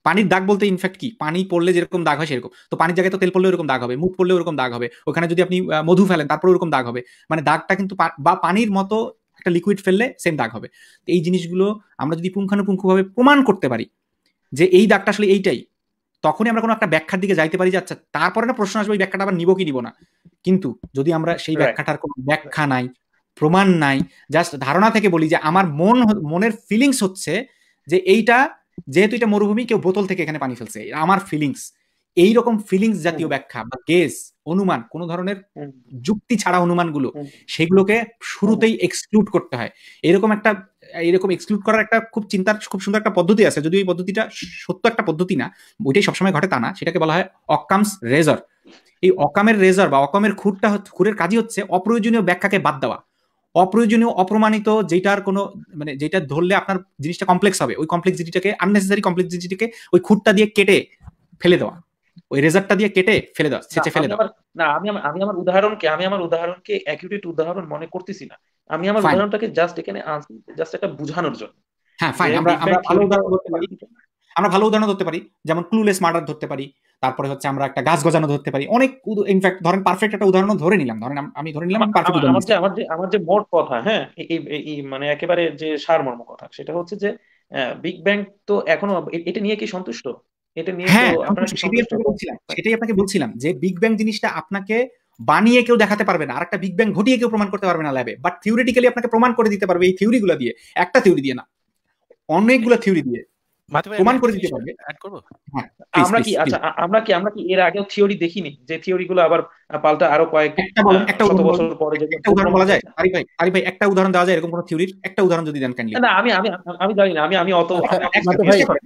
পানির দাগ বলতে ইনফ্যাক্ট কি পানি পড়লে যেরকম দাগ হয় সেরকম তো পানির জায়গায় তো তেল পড়লে ওরকম দাগ হবে মুখ পড়লে ওরকম দাগ হবে ওখানে যদি আপনি মধু ফেলেন তারপরে ওরকম দাগ হবে মানে দাগটা কিন্তু বা পানির মতো একটা লিকুইড ফেললে সেম দাগ হবে এই জিনিসগুলো আমরা যদি পুঙ্খানুপুঙ্খভাবে প্রমাণ করতে পারি যে এই দাগটা আসলে এইটাই তখনই আমরা কোনো একটা ব্যাখ্যার দিকে যাইতে পারি যে আচ্ছা তারপরে না প্রশ্ন আসবে ওই ব্যাখ্যাটা আবার নিব কি নিব না কিন্তু যদি আমরা সেই ব্যাখ্যাটার কোনো ব্যাখ্যা নাই প্রমাণ নাই জাস্ট ধারণা থেকে বলি যে আমার মন মনের ফিলিংস হচ্ছে যে এইটা যেহেতু এটা মরুভূমি কেউ বোতল থেকে এখানে পানি ফেলছে আমার ফিলিংস এই রকম ফিলিংস জাতীয় ব্যাখ্যা বা গেস অনুমান কোন ধরনের যুক্তি ছাড়া অনুমানগুলো সেগুলোকে শুরুতেই এক্সক্লুড করতে হয় এরকম একটা এরকম এক্সক্লুড করার একটা খুব চিন্তার খুব সুন্দর একটা পদ্ধতি আছে যদি এই পদ্ধতিটা সত্য একটা পদ্ধতি না ওইটাই সবসময় ঘটে তা না সেটাকে বলা হয় অকামস রেজার এই অকামের রেজার বা অকামের খুরটা খুরের কাজই হচ্ছে অপ্রয়োজনীয় ব্যাখ্যাকে বাদ দেওয়া অপ্রয়োজনীয় অপ্রমাণিত যেটার কোনো মানে যেটা ধরলে আপনার জিনিসটা কমপ্লেক্স হবে ওই কমপ্লেক্সিটিটাকে আননেসেসারি কমপ্লেক্সিটিকে ওই খুঁটটা দিয়ে কেটে ফেলে দেওয়া ওই রেজাল্টটা দিয়ে কেটে ফেলে দেওয়া ছেঁচে ফেলে দেওয়া না আমি আমি আমার উদাহরণকে আমি আমার উদাহরণকে অ্যাকিউরেট উদাহরণ মনে করতেছি না আমি আমার উদাহরণটাকে জাস্ট এখানে জাস্ট একটা বোঝানোর জন্য হ্যাঁ ফাইন আমরা আমরা ভালো উদাহরণ ধরতে পারি আমরা ভালো উদাহরণ ধরতে পারি যেমন ক্লুলেস মার্ডার ধরতে পারি তারপরে হচ্ছে আমরা একটা গাছ গজানো ধরতে পারি অনেক ইনফ্যাক্ট ধরেন পারফেক্ট একটা উদাহরণ ধরে নিলাম ধরেন আমি ধরে নিলাম পারফেক্ট আমার যে আমার যে আমার যে মোট কথা হ্যাঁ এই মানে একেবারে যে সারমর্ম কথা সেটা হচ্ছে যে বিগ ব্যাং তো এখনো এটা নিয়ে কি সন্তুষ্ট এটা নিয়ে হ্যাঁ, সেটাই আপনাকে বলছিলাম যে বিগ ব্যাং জিনিসটা আপনাকে বানিয়ে কেউ দেখাতে পারবে না আর একটা বিগ ব্যাং ঘটিয়ে কেউ প্রমাণ করতে পারবে না ল্যাবে বাট থিওরিটিক্যালি আপনাকে প্রমাণ করে দিতে পারবে এই থিওরিগুলো দিয়ে একটা থিওরি দিয়ে না অনেকগুলো থিওরি দিয়ে প্রমাণ করে দিতে পারবে হ্যাঁ, আমরা কি আচ্ছা আমরা কি আমরা কি এর আগেও থিওরি দেখিনি যে থিওরি গুলো আবার পাল্টা আরো কয়েক একটা বলেন একটা বছর পরে একটা উদাহরণ বলা যায় ভাই ভাই একটা উদাহরণ দেওয়া যায় এরকম কোন থিওরির একটা উদাহরণ যদি দেন কাইন্ডলি না আমি আমি আমি জানি না আমি আমি অত আচ্ছা,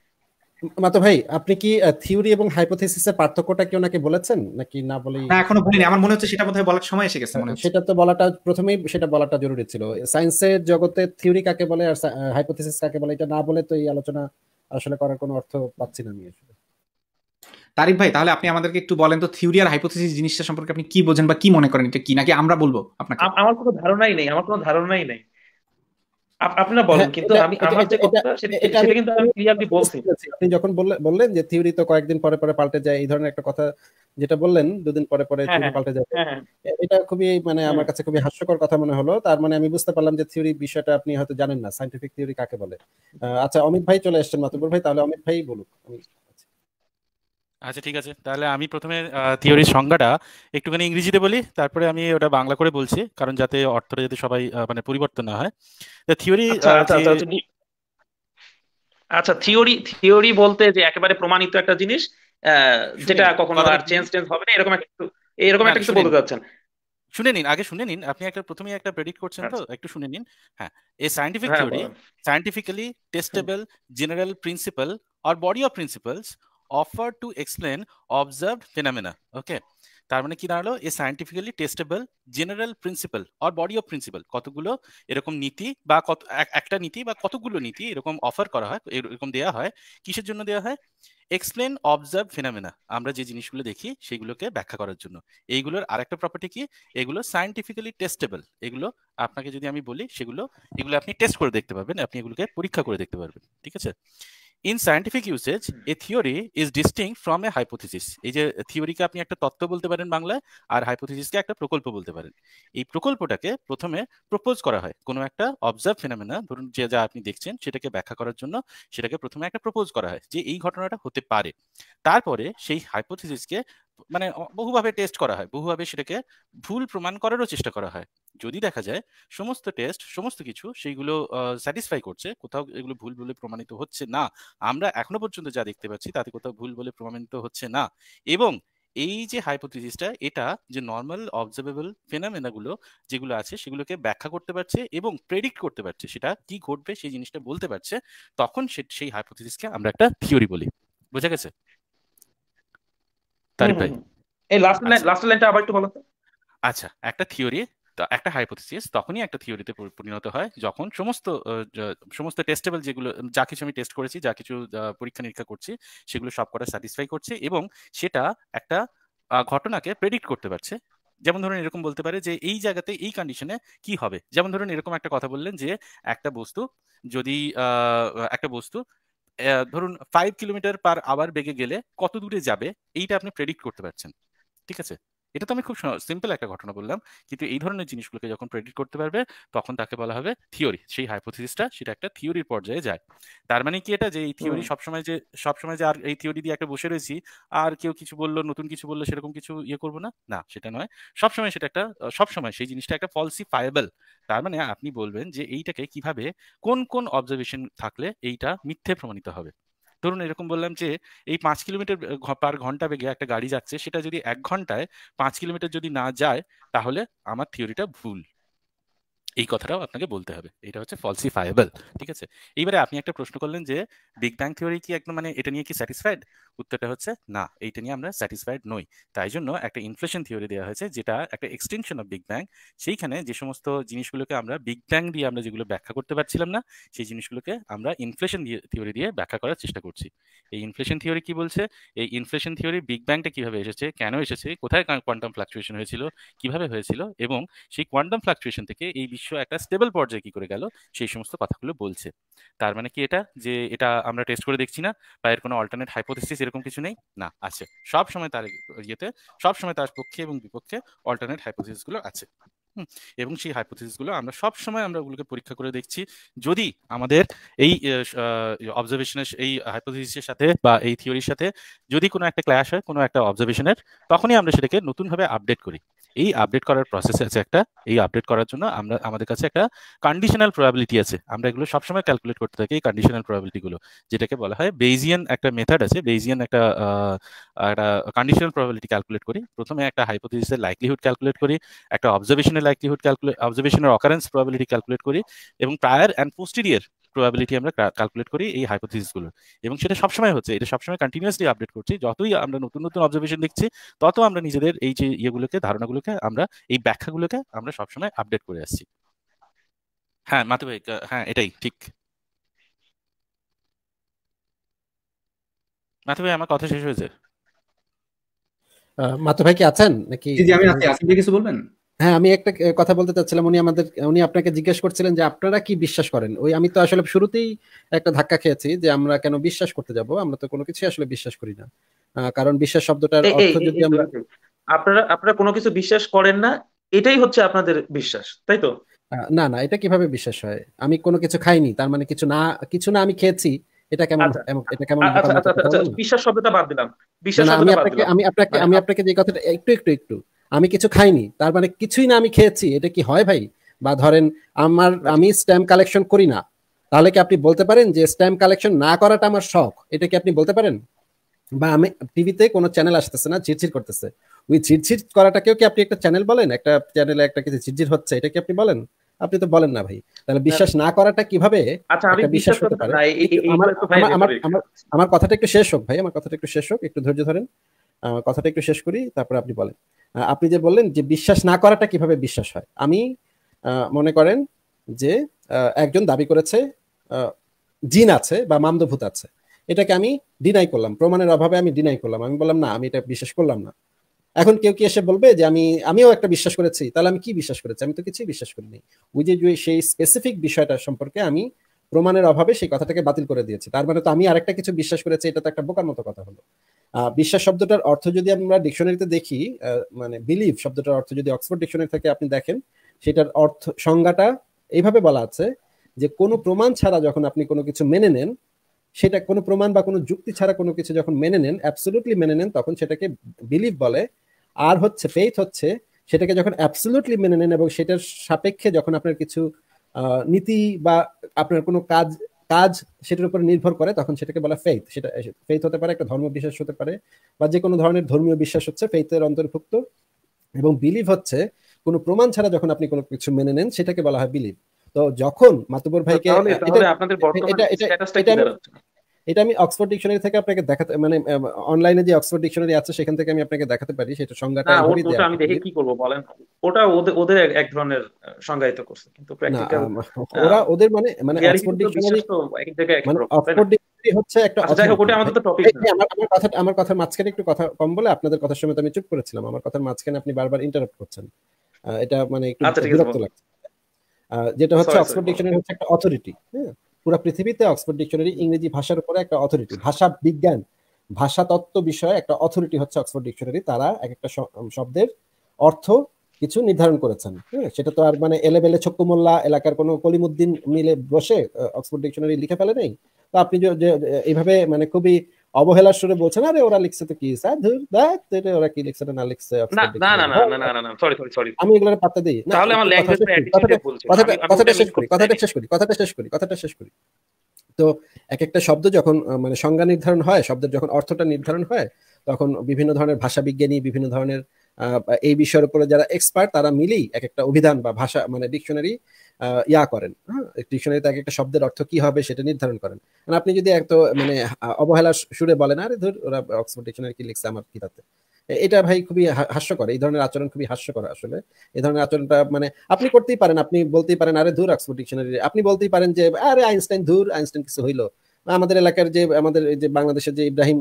মাতো ভাই আপনি কি থিওরি এবং এর পার্থক্যটা কি ওনাকে বলেছেন নাকি না বলে না এখনো বলিনি আমার মনে হচ্ছে সেটা বোধহয় বলার সময় এসে গেছে মনে হচ্ছে সেটা তো বলাটা প্রথমেই সেটা বলাটা জরুরি ছিল সায়েন্সের জগতে থিওরি কাকে বলে আর হাইপোথেসিস কাকে বলে এটা না বলে তো এই আলোচনা আসলে করার কোনো অর্থ পাচ্ছি না আমি আসলে ভাই তাহলে আপনি আমাদেরকে একটু বলেন তো থিওরি আর হাইপোথিসিস জিনিসটা সম্পর্কে আপনি কি বোঝেন বা কি মনে করেন এটা কি নাকি আমরা বলবো আপনাকে আমার কোনো ধারণাই নেই আমার কোনো ধারণাই নেই আপনি যখন বললেন যে থিওরি তো কয়েকদিন পরে পরে পাল্টে যায় এই ধরনের একটা কথা যেটা বললেন দুদিন পরে পরে হ্যাঁ, হ্যাঁ, পাল্টে যায় হ্যাঁ, এটা খুবই মানে আমার কাছে খুবই হাস্যকর কথা মনে হলো তার মানে আমি বুঝতে পারলাম যে থিওরি বিষয়টা আপনি হয়তো জানেন না সায়েন্টিফিক থিওরি কাকে বলে আচ্ছা অমিত ভাই চলে আসছেন মাতুবুর ভাই তাহলে অমিত ভাই বলুন আচ্ছা ঠিক আছে তাহলে আমি প্রথমে থিওরির সংজ্ঞাটা একটুখানি ইংরেজিতে বলি তারপরে আমি ওটা বাংলা করে বলছি কারণ যাতে অর্থটা যাতে সবাই মানে পরিবর্তন না হয় থিওরি আচ্ছা থিওরি আচ্ছা, আচ্ছা, থিওরি আচ্ছা, বলতে যে একেবারে প্রমাণিত একটা জিনিস যেটা কখনো আর চেঞ্জ টেঞ্জ হবে না এরকম একটা এরকম একটা কিছু বলতে যাচ্ছেন শুনে নিন আগে শুনে নিন আপনি একটা প্রথমে একটা প্রেডিক্ট করছেন তো একটু শুনে নিন হ্যাঁ a scientific theory scientifically testable general principle or body of principles offer to explain observe phenomena okay তার মানে কি দাঁড়ালো a scientifically testable general principle or body of principle কতগুলো এরকম নীতি বা কত একটা নীতি বা কতগুলো নীতি এরকম অফার করা হয় এরকম দেওয়া হয় কিসের জন্য দেওয়া হয় এক্সপ্লেন অবজার্ভ ফেনামেনা আমরা যে জিনিসগুলো দেখি সেগুলোকে ব্যাখ্যা করার জন্য এইগুলোর আরেকটা প্রপার্টি কি এগুলো সায়েন্টিফিক্যালি টেস্টেবল এগুলো আপনাকে যদি আমি বলি সেগুলো এগুলো আপনি টেস্ট করে দেখতে পাবেন আপনি এগুলোকে পরীক্ষা করে দেখতে পারবেন ঠিক আছে in scientific usage a theory is distinct from a hypothesis এই যে থিওরিকে আপনি একটা তত্ত্ব বলতে পারেন বাংলায় আর হাইপোথিসিসকে একটা প্রকল্প বলতে পারেন এই প্রকল্পটাকে প্রথমে প্রপোজ করা হয় কোনো একটা অবজার্ভ ফেনামেনা ধরুন যে যা আপনি দেখছেন সেটাকে ব্যাখ্যা করার জন্য সেটাকে প্রথমে একটা প্রপোজ করা হয় যে এই ঘটনাটা হতে পারে তারপরে সেই হাইপোথিসিসকে মানে বহুভাবে টেস্ট করা হয় বহুভাবে সেটাকে ভুল প্রমাণ করারও চেষ্টা করা হয় যদি দেখা যায় সমস্ত টেস্ট সমস্ত কিছু সেইগুলো স্যাটিসফাই করছে কোথাও এগুলো ভুল বলে প্রমাণিত হচ্ছে না আমরা এখনো পর্যন্ত যা দেখতে পাচ্ছি তাতে কোথাও ভুল বলে প্রমাণিত হচ্ছে না এবং এই যে হাইপোথিসিসটা এটা যে নর্মাল অবজার্ভেবল ফেনামেনাগুলো যেগুলো আছে সেগুলোকে ব্যাখ্যা করতে পারছে এবং প্রেডিক্ট করতে পারছে সেটা কি ঘটবে সেই জিনিসটা বলতে পারছে তখন সেই হাইপোথিসিসকে আমরা একটা থিওরি বলি বোঝা গেছে তারিফ ভাই এই লাস্ট লাইন লাস্ট লাইনটা আবার একটু বলো আচ্ছা একটা থিওরি একটা হাইপোথিসিস তখনই একটা থিওরিতে পরিণত হয় যখন সমস্ত সমস্ত টেস্টেবল যেগুলো যা কিছু আমি টেস্ট করেছি যা কিছু পরীক্ষা নিরীক্ষা করছি সেগুলো সব কটা স্যাটিসফাই করছে এবং সেটা একটা ঘটনাকে প্রেডিক্ট করতে পারছে যেমন ধরুন এরকম বলতে পারে যে এই জায়গাতে এই কন্ডিশনে কি হবে যেমন ধরুন এরকম একটা কথা বললেন যে একটা বস্তু যদি একটা বস্তু ধরুন ফাইভ কিলোমিটার পার আওয়ার বেগে গেলে কত দূরে যাবে এইটা আপনি প্রেডিক্ট করতে পারছেন ঠিক আছে এটা তো আমি খুব সিম্পল একটা ঘটনা বললাম কিন্তু এই ধরনের জিনিসগুলোকে যখন প্রেডিক্ট করতে পারবে তখন তাকে বলা হবে থিওরি সেই হাইপোথিসিসটা সেটা একটা থিওরির পর্যায়ে যায় তার মানে কি এটা যে এই থিওরি সবসময় যে সবসময় যে আর এই থিওরি দিয়ে একটা বসে রয়েছি আর কেউ কিছু বললো নতুন কিছু বললো সেরকম কিছু ইয়ে করবো না না সেটা নয় সবসময় সেটা একটা সবসময় সেই জিনিসটা একটা ফলসিফায়েবল তার মানে আপনি বলবেন যে এইটাকে কিভাবে কোন কোন অবজারভেশন থাকলে এইটা মিথ্যে প্রমাণিত হবে ধরুন এরকম বললাম যে এই পাঁচ কিলোমিটার পার ঘন্টা বেগে একটা গাড়ি যাচ্ছে সেটা যদি এক ঘন্টায় পাঁচ কিলোমিটার যদি না যায় তাহলে আমার থিওরিটা ভুল এই কথাটাও আপনাকে বলতে হবে এটা হচ্ছে ফলসিফাইবল ঠিক আছে এইবারে আপনি একটা প্রশ্ন করলেন যে বিগ ব্যাং থিওরি কি একদম মানে এটা নিয়ে কি স্যাটিসফাইড উত্তরটা হচ্ছে না এইটা নিয়ে আমরা স্যাটিসফাইড নই তাই জন্য একটা ইনফ্লেশন থিওরি দেওয়া হয়েছে যেটা একটা এক্সটেনশন অফ বিগ ব্যাং সেইখানে যে সমস্ত জিনিসগুলোকে আমরা বিগ ব্যাং দিয়ে আমরা যেগুলো ব্যাখ্যা করতে পারছিলাম না সেই জিনিসগুলোকে আমরা ইনফ্লেশন থিওরি দিয়ে ব্যাখ্যা করার চেষ্টা করছি এই ইনফ্লেশন থিওরি কি বলছে এই ইনফ্লেশন থিওরি বিগ ব্যাংটা কিভাবে এসেছে কেন এসেছে কোথায় কোয়ান্টাম ফ্লাকচুয়েশন হয়েছিল কিভাবে হয়েছিল এবং সেই কোয়ান্টাম ফ্লাকচুয়েশন থেকে এই বিশ্ব একটা স্টেবল পর্যায়ে কি করে গেল সেই সমস্ত কথাগুলো বলছে তার মানে কি এটা যে এটা আমরা টেস্ট করে দেখছি না বা এর কোনো অল্টারনেট হাইপোথিস এরকম কিছু নেই না আছে সব সময় তার ইয়েতে সব সময় তার পক্ষে এবং বিপক্ষে অল্টারনেট হাইপোথিসিসগুলো আছে এবং সেই হাইপোথিসিসগুলো আমরা সব সময় আমরা ওগুলোকে পরীক্ষা করে দেখছি যদি আমাদের এই অবজারভেশনের এই হাইপোথিসিসের সাথে বা এই থিওরির সাথে যদি কোনো একটা ক্ল্যাশ হয় কোনো একটা অবজারভেশনের তখনই আমরা সেটাকে নতুনভাবে আপডেট করি এই আপডেট করার প্রসেস আছে একটা এই আপডেট করার জন্য আমরা আমাদের কাছে একটা কন্ডিশনাল প্রবাবিলিটি আছে আমরা এগুলো সবসময় ক্যালকুলেট করতে থাকি এই কন্ডিশনাল প্রবাবিলিটিগুলো যেটাকে বলা হয় বেইজিয়ান একটা মেথড আছে বেইজিয়ান একটা একটা কন্ডিশনাল প্রবাবিলিটি ক্যালকুলেট করি প্রথমে একটা হাইপোথিসের লাইকলিহুড ক্যালকুলেট করি একটা অবজারভেশনের লাইকলিহুড ক্যালকুলেট অবজারভেশনের অকারেন্স প্রবাবিলিটি ক্যালকুলেট করি এবং প্রায়ার অ্যান্ড পোস্টিরিয়ার প্রবাবিলিটি আমরা ক্যালকুলেট করি এই হাইপোথিসগুলো এবং সেটা সবসময় হচ্ছে এটা সবসময় কন্টিনিউসলি আপডেট করছি যতই আমরা নতুন নতুন অবজারভেশন দেখছি তত আমরা নিজেদের এই যে ইয়েগুলোকে ধারণাগুলোকে আমরা এই ব্যাখ্যাগুলোকে আমরা সবসময় আপডেট করে আসছি হ্যাঁ মাতু ভাই হ্যাঁ এটাই ঠিক মাতু ভাই আমার কথা শেষ হয়েছে মাতু ভাই কি আছেন নাকি জি আমি আছি আপনি কিছু বলবেন হ্যাঁ আমি একটা কথা বলতে চাচ্ছিলাম উনি আমাদের উনি আপনাকে জিজ্ঞেস করছিলেন যে আপনারা কি বিশ্বাস করেন ওই আমি তো আসলে শুরুতেই একটা ধাক্কা খেয়েছি যে আমরা কেন বিশ্বাস করতে যাব আমরা তো কোনো কিছু আসলে বিশ্বাস করি না কারণ বিশ্বাস শব্দটার অর্থ যদি আমরা আপনারা আপনারা কোনো কিছু বিশ্বাস করেন না এটাই হচ্ছে আপনাদের বিশ্বাস তাই তো না না এটা কিভাবে বিশ্বাস হয় আমি কোনো কিছু খাইনি তার মানে কিছু না কিছু না আমি খেয়েছি এটা কেমন আচ্ছা, এটা কেমন আচ্ছা, আচ্ছা, বিশ্বাস শব্দটা বাদ দিলাম বিশ্বাস আমি আপনাকে আমি আপনাকে আমি আপনাকে যে কথাটা একটু একটু একটু আমি কিছু খাইনি তার মানে কিছুই না আমি খেয়েছি এটা কি হয় ভাই বা ধরেন আমার আমি স্ট্যাম্প কালেকশন করি না তাহলে কি আপনি বলতে পারেন যে স্ট্যাম্প কালেকশন না করাটা আমার শখ এটা কি আপনি বলতে পারেন বা আমি টিভিতে কোনো চ্যানেল আসতেছে না ঝিরঝির করতেছে ওই ঝিরঝির করাটাকেও কি আপনি একটা চ্যানেল বলেন একটা চ্যানেলে একটা কিছু ঝিরঝির হচ্ছে এটা কি আপনি বলেন আপনি তো বলেন না ভাই তাহলে বিশ্বাস না করাটা কিভাবে আচ্ছা, বিশ্বাস করতে পারে আমার কথাটা একটু শেষ হোক ভাই আমার কথাটা একটু শেষ হোক একটু ধৈর্য ধরেন কথাটা একটু শেষ করি তারপরে আপনি বলেন আপনি যে বললেন যে বিশ্বাস না করাটা কিভাবে বিশ্বাস হয় আমি মনে করেন যে একজন দাবি করেছে জিন আছে বা মামদভূত আছে এটাকে আমি ডিনাই করলাম প্রমাণের অভাবে আমি ডিনাই করলাম আমি বললাম না আমি এটা বিশ্বাস করলাম না এখন কেউ কি এসে বলবে যে আমি আমিও একটা বিশ্বাস করেছি তাহলে আমি কি বিশ্বাস করেছি আমি তো কিছুই বিশ্বাস করিনি ওই যে সেই স্পেসিফিক বিষয়টা সম্পর্কে আমি প্রমাণের অভাবে সেই কথাটাকে বাতিল করে দিয়েছি তার মানে তো আমি আরেকটা কিছু বিশ্বাস করেছি এটা তো একটা বোকার মতো কথা হলো বিশ্বাস শব্দটার অর্থ যদি আমরা ডিকশনারিতে দেখি মানে বিলিভ শব্দটার অর্থ যদি অক্সফোর্ড ডিকশনারি থেকে আপনি দেখেন সেটার অর্থ সংজ্ঞাটা এইভাবে বলা আছে যে কোনো প্রমাণ ছাড়া যখন আপনি কোনো কিছু মেনে নেন সেটা কোনো প্রমাণ বা কোনো যুক্তি ছাড়া কোনো কিছু যখন মেনে নেন অ্যাবসলুটলি মেনে নেন তখন সেটাকে বিলিভ বলে আর হচ্ছে ফেইথ হচ্ছে সেটাকে যখন অ্যাবসলুটলি মেনে নেন এবং সেটার সাপেক্ষে যখন আপনার কিছু নীতি বা আপনার কোনো কাজ কাজ সেটার উপরে নির্ভর করে তখন সেটাকে বলা ফেইথ সেটা ফেইথ হতে পারে একটা ধর্ম বিশ্বাস হতে পারে বা যে কোনো ধরনের ধর্মীয় বিশ্বাস হচ্ছে ফেইথের অন্তর্ভুক্ত এবং বিলিভ হচ্ছে কোনো প্রমাণ ছাড়া যখন আপনি কোনো কিছু মেনে নেন সেটাকে বলা হয় বিলিভ তো যখন মাতুবর ভাইকে এটা এটা এটা এটা আমি অক্সফোর্ড ডিকশনারি থেকে আপনাকে দেখাতে মানে অনলাইনে যে অক্সফোর্ড ডিকশনারি আছে সেখান থেকে আমি আপনাকে দেখাতে পারি সেটা সংজ্ঞাটা আমি দেখে আমি কি করব বলেন ওটা ওদের এক ধরনের সংজ্ঞায়িত করছে কিন্তু প্র্যাকটিক্যাল ওরা ওদের মানে মানে অক্সফোর্ড ডিকশনারি অক্সফোর্ড ডিকশনারি হচ্ছে একটা আচ্ছা, আমাদের তো টপিক আমার কথা আমার কথার মাঝখানে একটু কথা কম বলে আপনাদের কথার সময় আমি চুপ করেছিলাম আমার কথার মাঝখানে আপনি বারবার ইন্টারাপ্ট করছেন এটা মানে একটু আচ্ছা, বিরক্ত লাগছে যেটা হচ্ছে অক্সফোর্ড ডিকশনারি হচ্ছে একটা অথরিটি হ্যাঁ পুরো পৃথিবীতে অক্সফোর্ড ডিকশনারি ইংরেজি ভাষার উপরে একটা অথরিটি ভাষা বিজ্ঞান ভাষা তত্ত্ব বিষয়ে একটা অথরিটি হচ্ছে অক্সফোর্ড ডিকশনারি তারা এক একটা শব্দের অর্থ কিছু নির্ধারণ করেছেন হ্যাঁ সেটা তো আর মানে এলেবেলে ছক্কুমোল্লা এলাকার কোনো কলিমুদ্দিন মিলে বসে অক্সফোর্ড ডিকশনারি লিখে ফেলে নেই তো আপনি যে এইভাবে মানে খুবই অবহেলার সুরে বলছে না রে ওরা লিখছে তো কি স্যার ধুর দাঁত ওরা কি লিখছে না লিখছে না না না না না না সরি সরি সরি আমি এগুলোর পাতে দেই তাহলে আমার ল্যাঙ্গুয়েজের অ্যাটিটিউডে বলছি কথাটা শেষ করি কথাটা শেষ করি কথাটা শেষ করি কথাটা শেষ করি তো এক একটা শব্দ যখন মানে সংজ্ঞা নির্ধারণ হয় শব্দের যখন অর্থটা নির্ধারণ হয় তখন বিভিন্ন ধরনের ভাষাবিজ্ঞানী বিভিন্ন ধরনের আহ এই বিষয়ের উপরে যারা এক্সপার্ট তারা মিলেই এক একটা অভিধান বা ভাষা মানে ডিকশনারি ইয়া করেন ডিকশনারিতে এক একটা শব্দের অর্থ কি হবে সেটা নির্ধারণ করেন মানে আপনি যদি এত মানে অবহেলা সুরে বলেন আরে ধর ওরা অক্সফোর্ড ডিকশনারি কি লিখছে আমার কি তাতে এটা ভাই খুবই হাস্যকর এই ধরনের আচরণ খুবই হাস্যকর আসলে এই ধরনের আচরণটা মানে আপনি করতেই পারেন আপনি বলতেই পারেন আরে ধুর অক্সফোর্ড ডিকশনারি আপনি বলতেই পারেন যে আরে আইনস্টাইন ধুর আইনস্টাইন কিছু হইলো আমাদের এলাকার যে আমাদের যে বাংলাদেশের যে ইব্রাহিম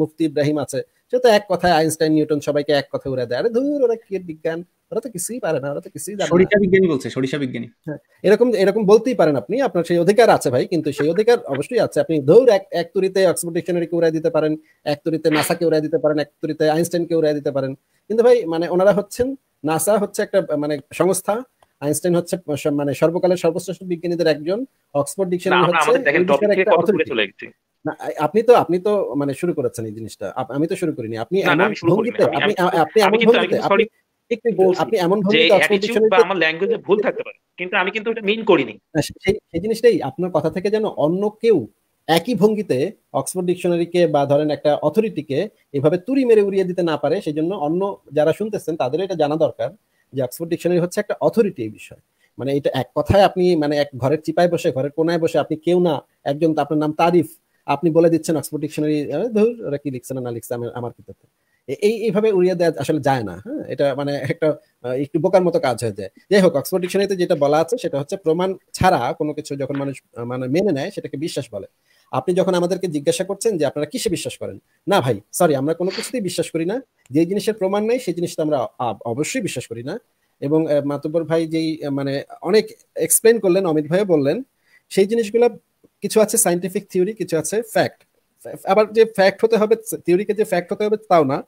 মুফতি ইব্রাহিম আছে সে তো এক কথায় আইনস্টাইন নিউটন সবাইকে এক কথা উড়ে দেয় আরে ধুর ওরা কি বিজ্ঞান ওরা তো কিছুই পারে না ওরা তো কিছুই জানে সরিষা বিজ্ঞানী বলছে সরিষা বিজ্ঞানী হ্যাঁ এরকম এরকম বলতেই পারেন আপনি আপনার সেই অধিকার আছে ভাই কিন্তু সেই অধিকার অবশ্যই আছে আপনি ধর এক এক তুরিতে অক্সফোর্ড ডিকশনারিকে উড়াই দিতে পারেন এক তুরিতে নাসাকে উড়াই দিতে পারেন এক তুরিতে আইনস্টাইনকে উড়াই দিতে পারেন কিন্তু ভাই মানে ওনারা হচ্ছেন নাসা হচ্ছে একটা মানে সংস্থা আইনস্টাইন হচ্ছে মানে সর্বকালের সর্বশ্রেষ্ঠ বিজ্ঞানীদের একজন অক্সফোর্ড ডিকশনারি হচ্ছে আপনি তো আপনি তো মানে শুরু করেছেন এই জিনিসটা আমি তো শুরু করিনি আপনি এমন ভঙ্গিতে আপনি আপনি এমন ভঙ্গিতে আপনি আমার ল্যাঙ্গুয়েজে ভুল থাকতে পারে কিন্তু আমি কিন্তু মিন করিনি সেই জিনিসটাই আপনার কথা থেকে যেন অন্য কেউ একই ভঙ্গিতে অক্সফোর্ড ডিকশনারিকে বা ধরেন একটা অথরিটিকে এভাবে তুড়ি মেরে উড়িয়ে দিতে না পারে সেই জন্য অন্য যারা শুনতেছেন তাদের এটা জানা দরকার যে অক্সফোর্ড ডিকশনারি হচ্ছে একটা অথরিটি এই বিষয় মানে এটা এক কথায় আপনি মানে এক ঘরের চিপায় বসে ঘরের কোনায় বসে আপনি কেউ না একজন আপনার নাম তারিফ আপনি বলে দিচ্ছেন অক্সফোর্ড ডিকশনারি ধর ওরা কি লিখছে না লিখছে লিখছে আমার কিতাবে এই এইভাবে উড়িয়ে দেওয়া আসলে যায় না হ্যাঁ এটা মানে একটা একটু বোকার মতো কাজ হয়ে যায় যাই হোক অক্সফোর্ড ডিকশনারিতে যেটা বলা আছে সেটা হচ্ছে প্রমাণ ছাড়া কোনো কিছু যখন মানুষ মানে মেনে নেয় সেটাকে বিশ্বাস বলে আপনি যখন আমাদেরকে জিজ্ঞাসা করছেন যে আপনারা কিসে বিশ্বাস করেন না ভাই সরি আমরা কোনো কিছুতেই বিশ্বাস করি না যে জিনিসের প্রমাণ নেই সেই জিনিসটা আমরা অবশ্যই বিশ্বাস করি না এবং মাতব্বর ভাই যেই মানে অনেক এক্সপ্লেন করলেন অমিত ভাইও বললেন সেই জিনিসগুলো কিছু আছে সাইন্টিফিক থিওরি কিছু আছে ফ্যাক্ট আবার যে ফ্যাক্ট হতে হবে থিওরিকে যে ফ্যাক্ট হতে হবে তাও না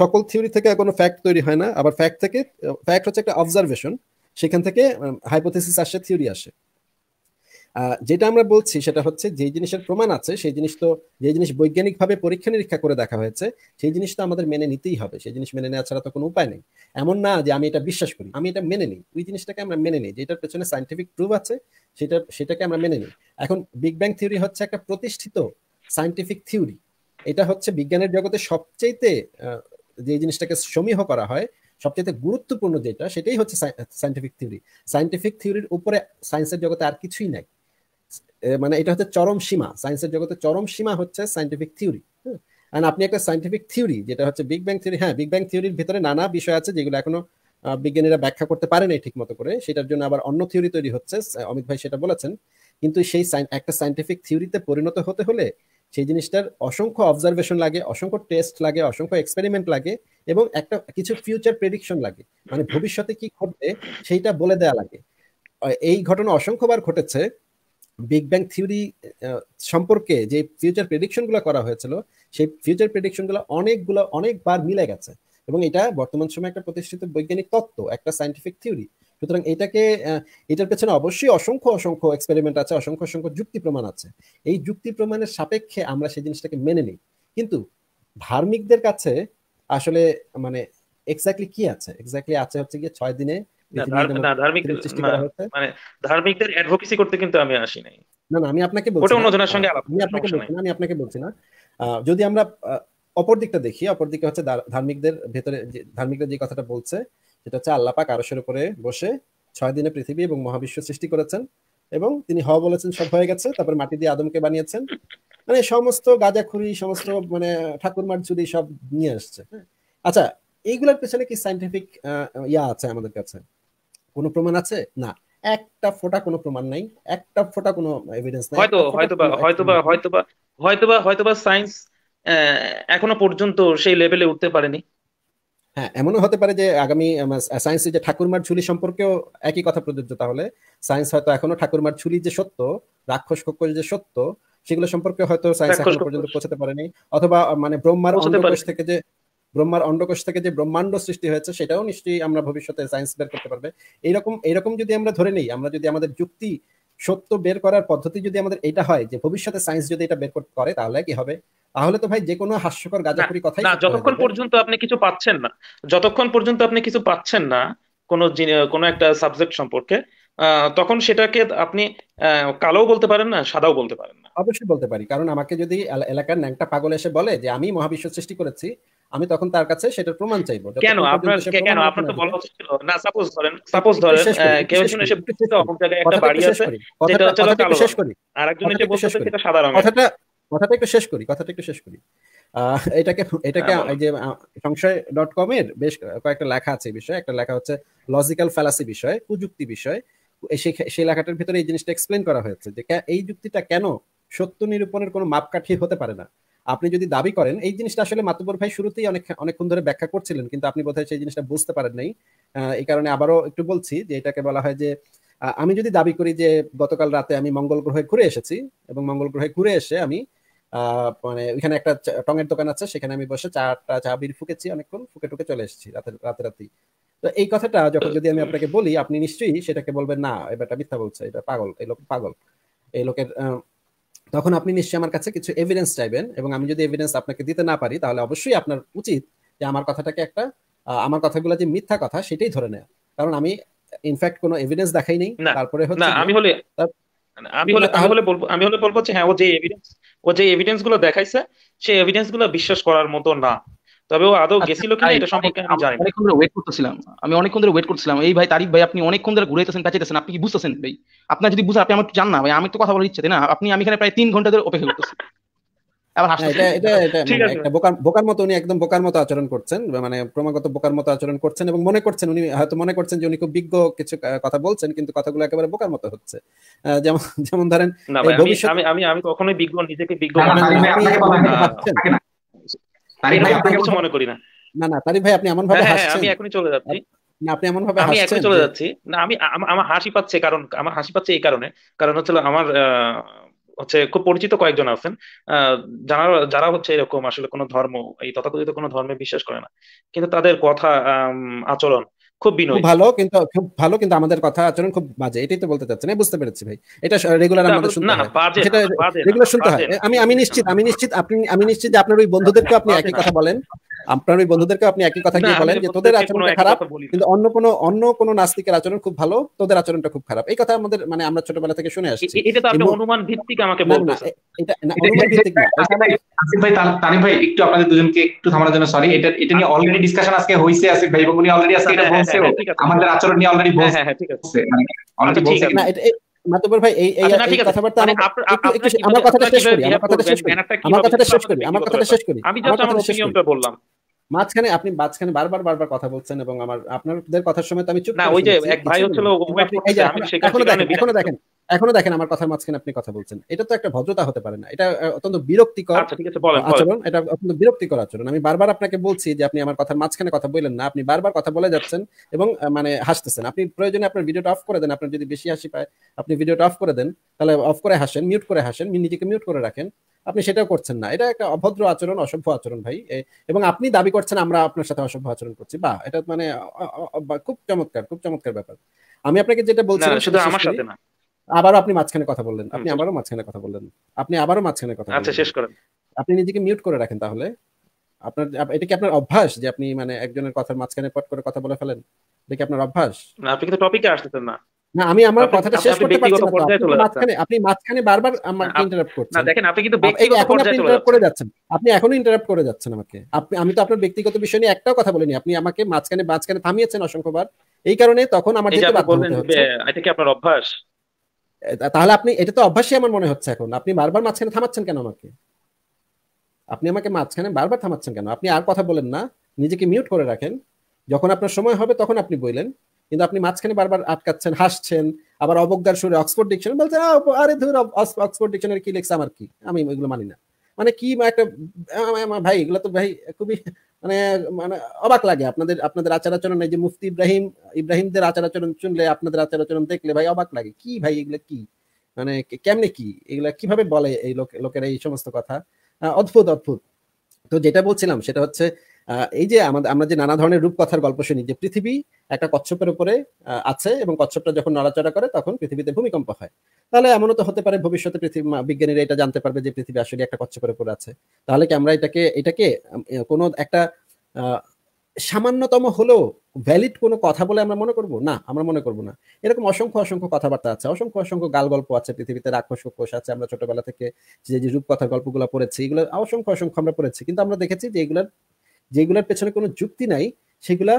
সকল থিওরি থেকে কোনো ফ্যাক্ট তৈরি হয় না আবার ফ্যাক্ট থেকে ফ্যাক্ট হচ্ছে একটা অবজারভেশন সেখান থেকে হাইপোথেসিস আসে থিওরি আসে যেটা আমরা বলছি সেটা হচ্ছে যে জিনিসের প্রমাণ আছে সেই জিনিস তো যে জিনিস বৈজ্ঞানিকভাবে পরীক্ষা নিরীক্ষা করে দেখা হয়েছে সেই জিনিস তো আমাদের মেনে নিতেই হবে সেই জিনিস মেনে নেওয়া ছাড়া তো কোনো উপায় নেই এমন না যে আমি এটা বিশ্বাস করি আমি এটা মেনে নিই ওই জিনিসটাকে আমরা মেনে নিই যেটার পেছনে সাইন্টিফিক প্রুফ আছে সেটা সেটাকে আমরা মেনে নিই এখন বিগ ব্যাং থিওরি হচ্ছে একটা প্রতিষ্ঠিত সাইন্টিফিক থিওরি এটা হচ্ছে বিজ্ঞানের জগতে সবচাইতে যে জিনিসটাকে সমীহ করা হয় সবচেয়ে গুরুত্বপূর্ণ যেটা সেটাই হচ্ছে সাইন্টিফিক থিওরি সাইন্টিফিক থিওরির উপরে সায়েন্সের জগতে আর কিছুই নাই মানে এটা হচ্ছে চরম সীমা সায়েন্সের জগতে চরম সীমা হচ্ছে সায়েন্টিফিক থিওরি হ্যাঁ আপনি একটা সায়েন্টিফিক থিওরি যেটা হচ্ছে বিগ ব্যাং থিওরি হ্যাঁ বিগ ব্যাং থিওরির ভিতরে নানা বিষয় আছে যেগুলো এখনো বিজ্ঞানীরা ব্যাখ্যা করতে পারে নাই ঠিক মতো করে সেটার জন্য আবার অন্য থিওরি তৈরি হচ্ছে অমিত ভাই সেটা বলেছেন কিন্তু সেই একটা সায়েন্টিফিক থিওরিতে পরিণত হতে হলে সেই জিনিসটার অসংখ্য অবজারভেশন লাগে অসংখ্য টেস্ট লাগে অসংখ্য এক্সপেরিমেন্ট লাগে এবং একটা কিছু ফিউচার প্রেডিকশন লাগে মানে ভবিষ্যতে কি ঘটবে সেইটা বলে দেয়া লাগে এই ঘটনা অসংখ্যবার ঘটেছে বিগ ব্যাং থিওরি সম্পর্কে যে ফিউচার প্রেডিকশন গুলো করা হয়েছিল সেই ফিউচার প্রেডিকশন গুলো অনেকগুলো অনেকবার মিলে গেছে এবং এটা বর্তমান সময়ে একটা প্রতিষ্ঠিত বৈজ্ঞানিক তত্ত্ব একটা সাইন্টিফিক থিওরি সুতরাং এটাকে এটার পেছনে অবশ্যই অসংখ্য অসংখ্য এক্সপেরিমেন্ট আছে অসংখ্য অসংখ্য যুক্তি প্রমাণ আছে এই যুক্তি প্রমাণের সাপেক্ষে আমরা সেই জিনিসটাকে মেনে নিই কিন্তু ধার্মিকদের কাছে আসলে মানে এক্স্যাক্টলি কি আছে এক্স্যাক্টলি আছে হচ্ছে গিয়ে ছয় দিনে মানে যদি আমরা অপর দিকটা দেখি অপর দিকে হচ্ছে ধার্মিকদের ভেতরে ধার্মিকরা যে কথাটা বলছে সেটা হচ্ছে উপরে বসে ছয় দিনে পৃথিবী এবং মহাবিশ্ব সৃষ্টি করেছেন এবং তিনি হ বলেছেন সব হয়ে গেছে তারপর মাটি দিয়ে আদমকে বানিয়েছেন মানে সমস্ত গাঁজাখুরি সমস্ত মানে মার চুরি সব নিয়ে আসছে হ্যাঁ। আচ্ছা এইগুলোর পেছনে কি সাইন্টিফিক ইয়া আছে আমাদের কাছে কোনো প্রমাণ আছে না একটা ফোটা কোনো প্রমাণ নাই একটা ফোটা কোনো এভিডেন্স নাই হয়তো হয়তোবা হয়তোবা হয়তোবা হয়তোবা হয়তোবা সায়েন্স এখনো পর্যন্ত সেই লেভেলে উঠতে পারেনি হ্যাঁ এমনও হতে পারে যে আগামী সায়েন্সে যে ঠাকুরমার ঝুলি সম্পর্কেও একই কথা প্রযোজ্য তাহলে সায়েন্স হয়তো এখনো ঠাকুরমার ঝুলি যে সত্য রাক্ষস কক্ষ যে সত্য সেগুলো সম্পর্কে হয়তো সায়েন্স এখনো পর্যন্ত পৌঁছাতে পারেনি অথবা মানে ব্রহ্মার অন্তর্দেশ থেকে যে ব্রহ্মার অন্ডকোষ থেকে যে ব্রহ্মাণ্ড সৃষ্টি হয়েছে সেটাও নিশ্চয়ই আমরা ভবিষ্যতে সায়েন্স বের করতে পারবে এইরকম এইরকম যদি আমরা ধরে নেই আমরা যদি আমাদের যুক্তি সত্য বের করার পদ্ধতি যদি আমাদের এটা হয় যে ভবিষ্যতে সায়েন্স যদি এটা বের করে তাহলে কি হবে তাহলে তো ভাই যে কোনো হাস্যকর কথাই না যতক্ষণ পর্যন্ত আপনি কিছু পাচ্ছেন না যতক্ষণ পর্যন্ত আপনি কিছু পাচ্ছেন না কোনো কোনো একটা সাবজেক্ট সম্পর্কে তখন সেটাকে আপনি কালো বলতে পারেন না সাদাও বলতে পারেন না অবশ্যই বলতে পারি কারণ আমাকে যদি এলাকার ন্যাংটা পাগল এসে বলে যে আমি মহাবিশ্ব সৃষ্টি করেছি আমি তখন তার কাছে সেটার প্রমাণ চাইবো কেন আপনার কেন আপনার তো বলা উচিত ছিল না সাপোজ ধরেন সাপোজ ধরেন কেউ একজন এসে বলতেছে অমুক জায়গায় একটা বাড়ি আছে সেটা হচ্ছে কালো শেষ করি আরেকজন একজন এসে বলতেছে সেটা সাদা রঙের কথাটা কথাটা একটু শেষ করি কথাটা একটু শেষ করি এটাকে এটাকে হ্যাঁ, এই যে সংশয় ডট কম এর বেশ কয়েকটা লেখা আছে বিষয় একটা লেখা হচ্ছে লজিক্যাল ফ্যালাসি বিষয় কুযুক্তি বিষয় সেই লেখাটার ভিতরে এই জিনিসটা এক্সপ্লেন করা হয়েছে যে এই যুক্তিটা কেন সত্য নিরূপণের কোনো মাপকাঠি হতে পারে না আপনি যদি দাবি করেন এই জিনিসটা আসলে মাতুবর ভাই শুরুতেই অনেক অনেকক্ষণ ধরে ব্যাখ্যা করছিলেন কিন্তু আপনি বোধহয় সেই জিনিসটা বুঝতে পারেন নাই এই কারণে আবারও একটু বলছি যে এটাকে বলা হয় যে আমি যদি দাবি করি যে গতকাল রাতে আমি মঙ্গল গ্রহে ঘুরে এসেছি এবং মঙ্গল গ্রহে ঘুরে এসে আমি মানে ওইখানে একটা টঙের দোকান আছে সেখানে আমি বসে চাটা চা বিড়ি ফুকেছি অনেকক্ষণ ফুকে টুকে চলে এসেছি রাতে রাতে তো এই কথাটা যখন যদি আমি আপনাকে বলি আপনি নিশ্চয়ই সেটাকে বলবেন না এটা মিথ্যা বলছে এটা পাগল এই লোক পাগল এই লোকের তখন আপনি নিশ্চয়ই আমার কাছে কিছু এভিডেন্স চাইবেন এবং আমি যদি এভিডেন্স আপনাকে দিতে না পারি তাহলে অবশ্যই আপনার উচিত যে আমার কথাটাকে একটা আমার কথাগুলো যে মিথ্যা কথা সেটাই ধরে নেয় কারণ আমি ইনফ্যাক্ট কোনো এভিডেন্স দেখাই নেই তারপরে হচ্ছে না আমি হলে আমি হলে আমি হলে বলবো আমি হলে বলবো যে হ্যাঁ ও যে এভিডেন্স ও যে এভিডেন্স গুলো দেখাইছে সেই এভিডেন্স গুলো বিশ্বাস করার মতো না তবে ও আদৌ আচ্ছা, গেছিল কিনা এটা সম্পর্কে আমি জানি না অনেকক্ষণ ধরে ওয়েট করতেছিলাম আমি অনেকক্ষণ ধরে ওয়েট এই ভাই ভাই আপনি অনেকক্ষণ ধরে আপনি কি বুঝতেছেন ভাই আপনার যদি বুঝেন আপনি আমার জান না ভাই আমি তো কথা বলার ইচ্ছে না আপনি আমি এখানে প্রায় তিন ঘন্টা ধরে অপেক্ষা করতেছি হ্যাঁ, বোকার মতো আচরণ মানে ক্রমাগত বোকার মতো আচরণ করছেন এবং মনে করছেন উনি হয়তো মনে করছেন যে উনি খুব বিজ্ঞ কিছু কথা বলছেন কিন্তু কথাগুলো একেবারে বোকার মতো হচ্ছে যেমন যেমন ধরেন আমি আমি কখনোই বিজ্ঞ নিজেকে বিজ্ঞ না না ভাই আপনি এমন ভাবে হ্যাঁ, হ্যাঁ, আমি এখনই চলে যাচ্ছি আপনি এমন ভাবে আমি চলে যাচ্ছি না আমি আমার হাসি পাচ্ছে কারণ আমার হাসি পাচ্ছে এই কারণে কারণ হচ্ছে আমার হচ্ছে খুব পরিচিত কয়েকজন আছেন যারা যারা হচ্ছে এরকম আসলে কোনো ধর্ম এই তথাকথিত কোনো ধর্মে বিশ্বাস করে না কিন্তু তাদের কথা আচরণ খুব বিনয় ভালো কিন্তু খুব ভালো কিন্তু আমাদের কথা আচরণ খুব বাজে এটাই তো বলতে চাচ্ছেন বুঝতে পেরেছি ভাই এটা রেগুলার আমাদের শুনতে হয় সেটা রেগুলার শুনতে হয় আমি আমি নিশ্চিত আমি নিশ্চিত আপনি আমি নিশ্চিত যে আপনার ওই বন্ধুদেরকে আপনি একই কথা বলেন আপনার ওই বন্ধুদেরকে আপনি একই কথা গিয়ে বলেন যে তোদের আচরণটা খারাপ কিন্তু অন্য কোনো অন্য কোন নাস্তিকের আচরণ খুব ভালো তোদের আচরণটা খুব খারাপ এই কথা আমাদের মানে আমরা ছোটবেলা থেকে শুনে আসছি এটা তো আপনি অনুমান ভিত্তিক আমাকে বলতেছেন এটা অনুমান ভিত্তিক আসিফ ভাই তানি ভাই একটু আপনাদের দুজনকে একটু থামানোর জন্য সরি এটা এটা নিয়ে অলরেডি ডিসকাশন আজকে হইছে আসিফ ভাই এবং উনি অলরেডি আজকে আচ্ছা, এটা হ্যাঁ, হ্যাঁ, বলছে হ্যাঁ, আমাদের আচরণ নিয়ে অলরেডি বলছে হ্যাঁ হ্যাঁ ঠিক আছে অলরেডি মানে, আচ্ছা, বলছে না এটা মাতবর ভাই এই এই আচ্ছা, কথাবার্তা আমার কথাটা শেষ করি আমার কথাটা শেষ করি আমার কথাটা শেষ করি আমার কথাটা শেষ করি আমি জাস্ট আমার অপিনিয়নটা বললাম মাঝখানে আপনি মাঝখানে বারবার বারবার কথা বলছেন এবং আমার আপনাদের কথার সময় তো আমি চুপ না ওই যে এক ভাই হচ্ছিল এখনো দেখেন এখনো দেখেন এখনো দেখেন আমার কথার মাঝখানে আপনি কথা বলছেন এটা তো একটা ভদ্রতা হতে পারে না এটা অত্যন্ত বিরক্তিকর আচ্ছা, আচরণ এটা অত্যন্ত বিরক্তিকর আচরণ আমি বারবার আপনাকে বলছি যে আপনি আমার কথার মাঝখানে কথা বললেন না আপনি বারবার কথা বলে যাচ্ছেন এবং মানে হাসতেছেন আপনি প্রয়োজনে আপনার ভিডিওটা অফ করে দেন আপনার যদি বেশি হাসি পায় আপনি ভিডিওটা অফ করে দেন তাহলে অফ করে হাসেন মিউট করে হাসেন নিজেকে মিউট করে রাখেন আপনি সেটাও করছেন না এটা একটা অভদ্র আচরণ অসভ্য আচরণ ভাই এবং আপনি দাবি করছেন আমরা আপনার সাথে অসভ্য আচরণ করছি বা এটা মানে খুব চমৎকার খুব চমৎকার ব্যাপার আমি আপনাকে যেটা বলছিলাম শুধু আমার সাথে না আবারও আপনি মাঝখানে কথা বললেন আপনি আবারও মাঝখানে কথা বললেন আপনি আবারও মাঝখানে কথা আচ্ছা শেষ করেন আপনি নিজেকে মিউট করে রাখেন তাহলে আপনার এটা কি আপনার অভ্যাস যে আপনি মানে একজনের কথার মাঝখানে পট করে কথা বলে ফেলেন এটা কি আপনার অভ্যাস না আপনি কিন্তু টপিকে আসতেছেন না না আমি আমার কথাটা শেষ করতে পারছি না মাঝখানে আপনি মাঝখানে বারবার আমাকে ইন্টারাপ্ট করছেন না দেখেন আপনি কিন্তু ব্যক্তিগত পর্যায়ে চলে যাচ্ছেন করে যাচ্ছেন আপনি এখনো ইন্টারাপ্ট করে যাচ্ছেন আমাকে আপনি আমি তো আপনার ব্যক্তিগত বিষয় নিয়ে একটাও কথা বলিনি আপনি আমাকে মাঝখানে মাঝখানে থামিয়েছেন অসংখ্যবার এই কারণে তখন আমার যেতে বাধ্য হচ্ছে এটা কি আপনার অভ্যাস তাহলে আপনি এটা তো অভ্যাসই আমার মনে হচ্ছে এখন আপনি বারবার মাঝখানে থামাচ্ছেন কেন আমাকে আপনি আমাকে মাঝখানে বারবার থামাচ্ছেন কেন আপনি আর কথা বলেন না নিজেকে মিউট করে রাখেন যখন আপনার সময় হবে তখন আপনি বললেন কিন্তু আপনি মাঝখানে বারবার আটকাচ্ছেন হাসছেন আবার অবজ্ঞার সুরে অক্সফোর্ড ডিকশনারি বলছে আরে ধর অক্সফোর্ড ডিকশনারি কি লেখছে আমার কি আমি এগুলো মানি না মানে কি একটা ভাই এগুলো তো ভাই খুবই মানে মানে অবাক লাগে আপনাদের আপনাদের আচার আচরণ যে মুফতি ইব্রাহিম ইব্রাহিমদের আচার আচরণ শুনলে আপনাদের আচার আচরণ দেখলে ভাই অবাক লাগে কি ভাই এগুলো কি মানে কেমনে কি এগুলা কিভাবে বলে এই লোকেরা এই সমস্ত কথা অদ্ভুত অদ্ভুত তো যেটা বলছিলাম সেটা হচ্ছে এই যে আমাদের আমরা যে নানা ধরনের রূপকথার গল্প শুনি যে পৃথিবী একটা কচ্ছপের উপরে আছে এবং কচ্ছপটা যখন নড়াচড়া করে তখন পৃথিবীতে ভূমিকম্প হয় তাহলে এমনও তো হতে পারে ভবিষ্যতে পৃথিবী বিজ্ঞানীরা এটা জানতে পারবে যে পৃথিবী আসলে একটা কচ্ছপের উপরে আছে তাহলে কি আমরা এটাকে এটাকে কোনো একটা সামান্যতম হলেও ভ্যালিড কোনো কথা বলে আমরা মনে করব না আমরা মনে করব না এরকম অসংখ্য অসংখ্য কথাবার্তা আছে অসংখ্য অসংখ্য গাল গল্প আছে পৃথিবীতে রাক্ষস কোষ আছে আমরা ছোটবেলা থেকে যে যে রূপকথার গল্পগুলো পড়েছি এগুলো অসংখ্য অসংখ্য আমরা পড়েছি কিন্তু আমরা দেখেছি যে এগুলোর যেগুলোর পেছনে কোনো যুক্তি নাই সেগুলা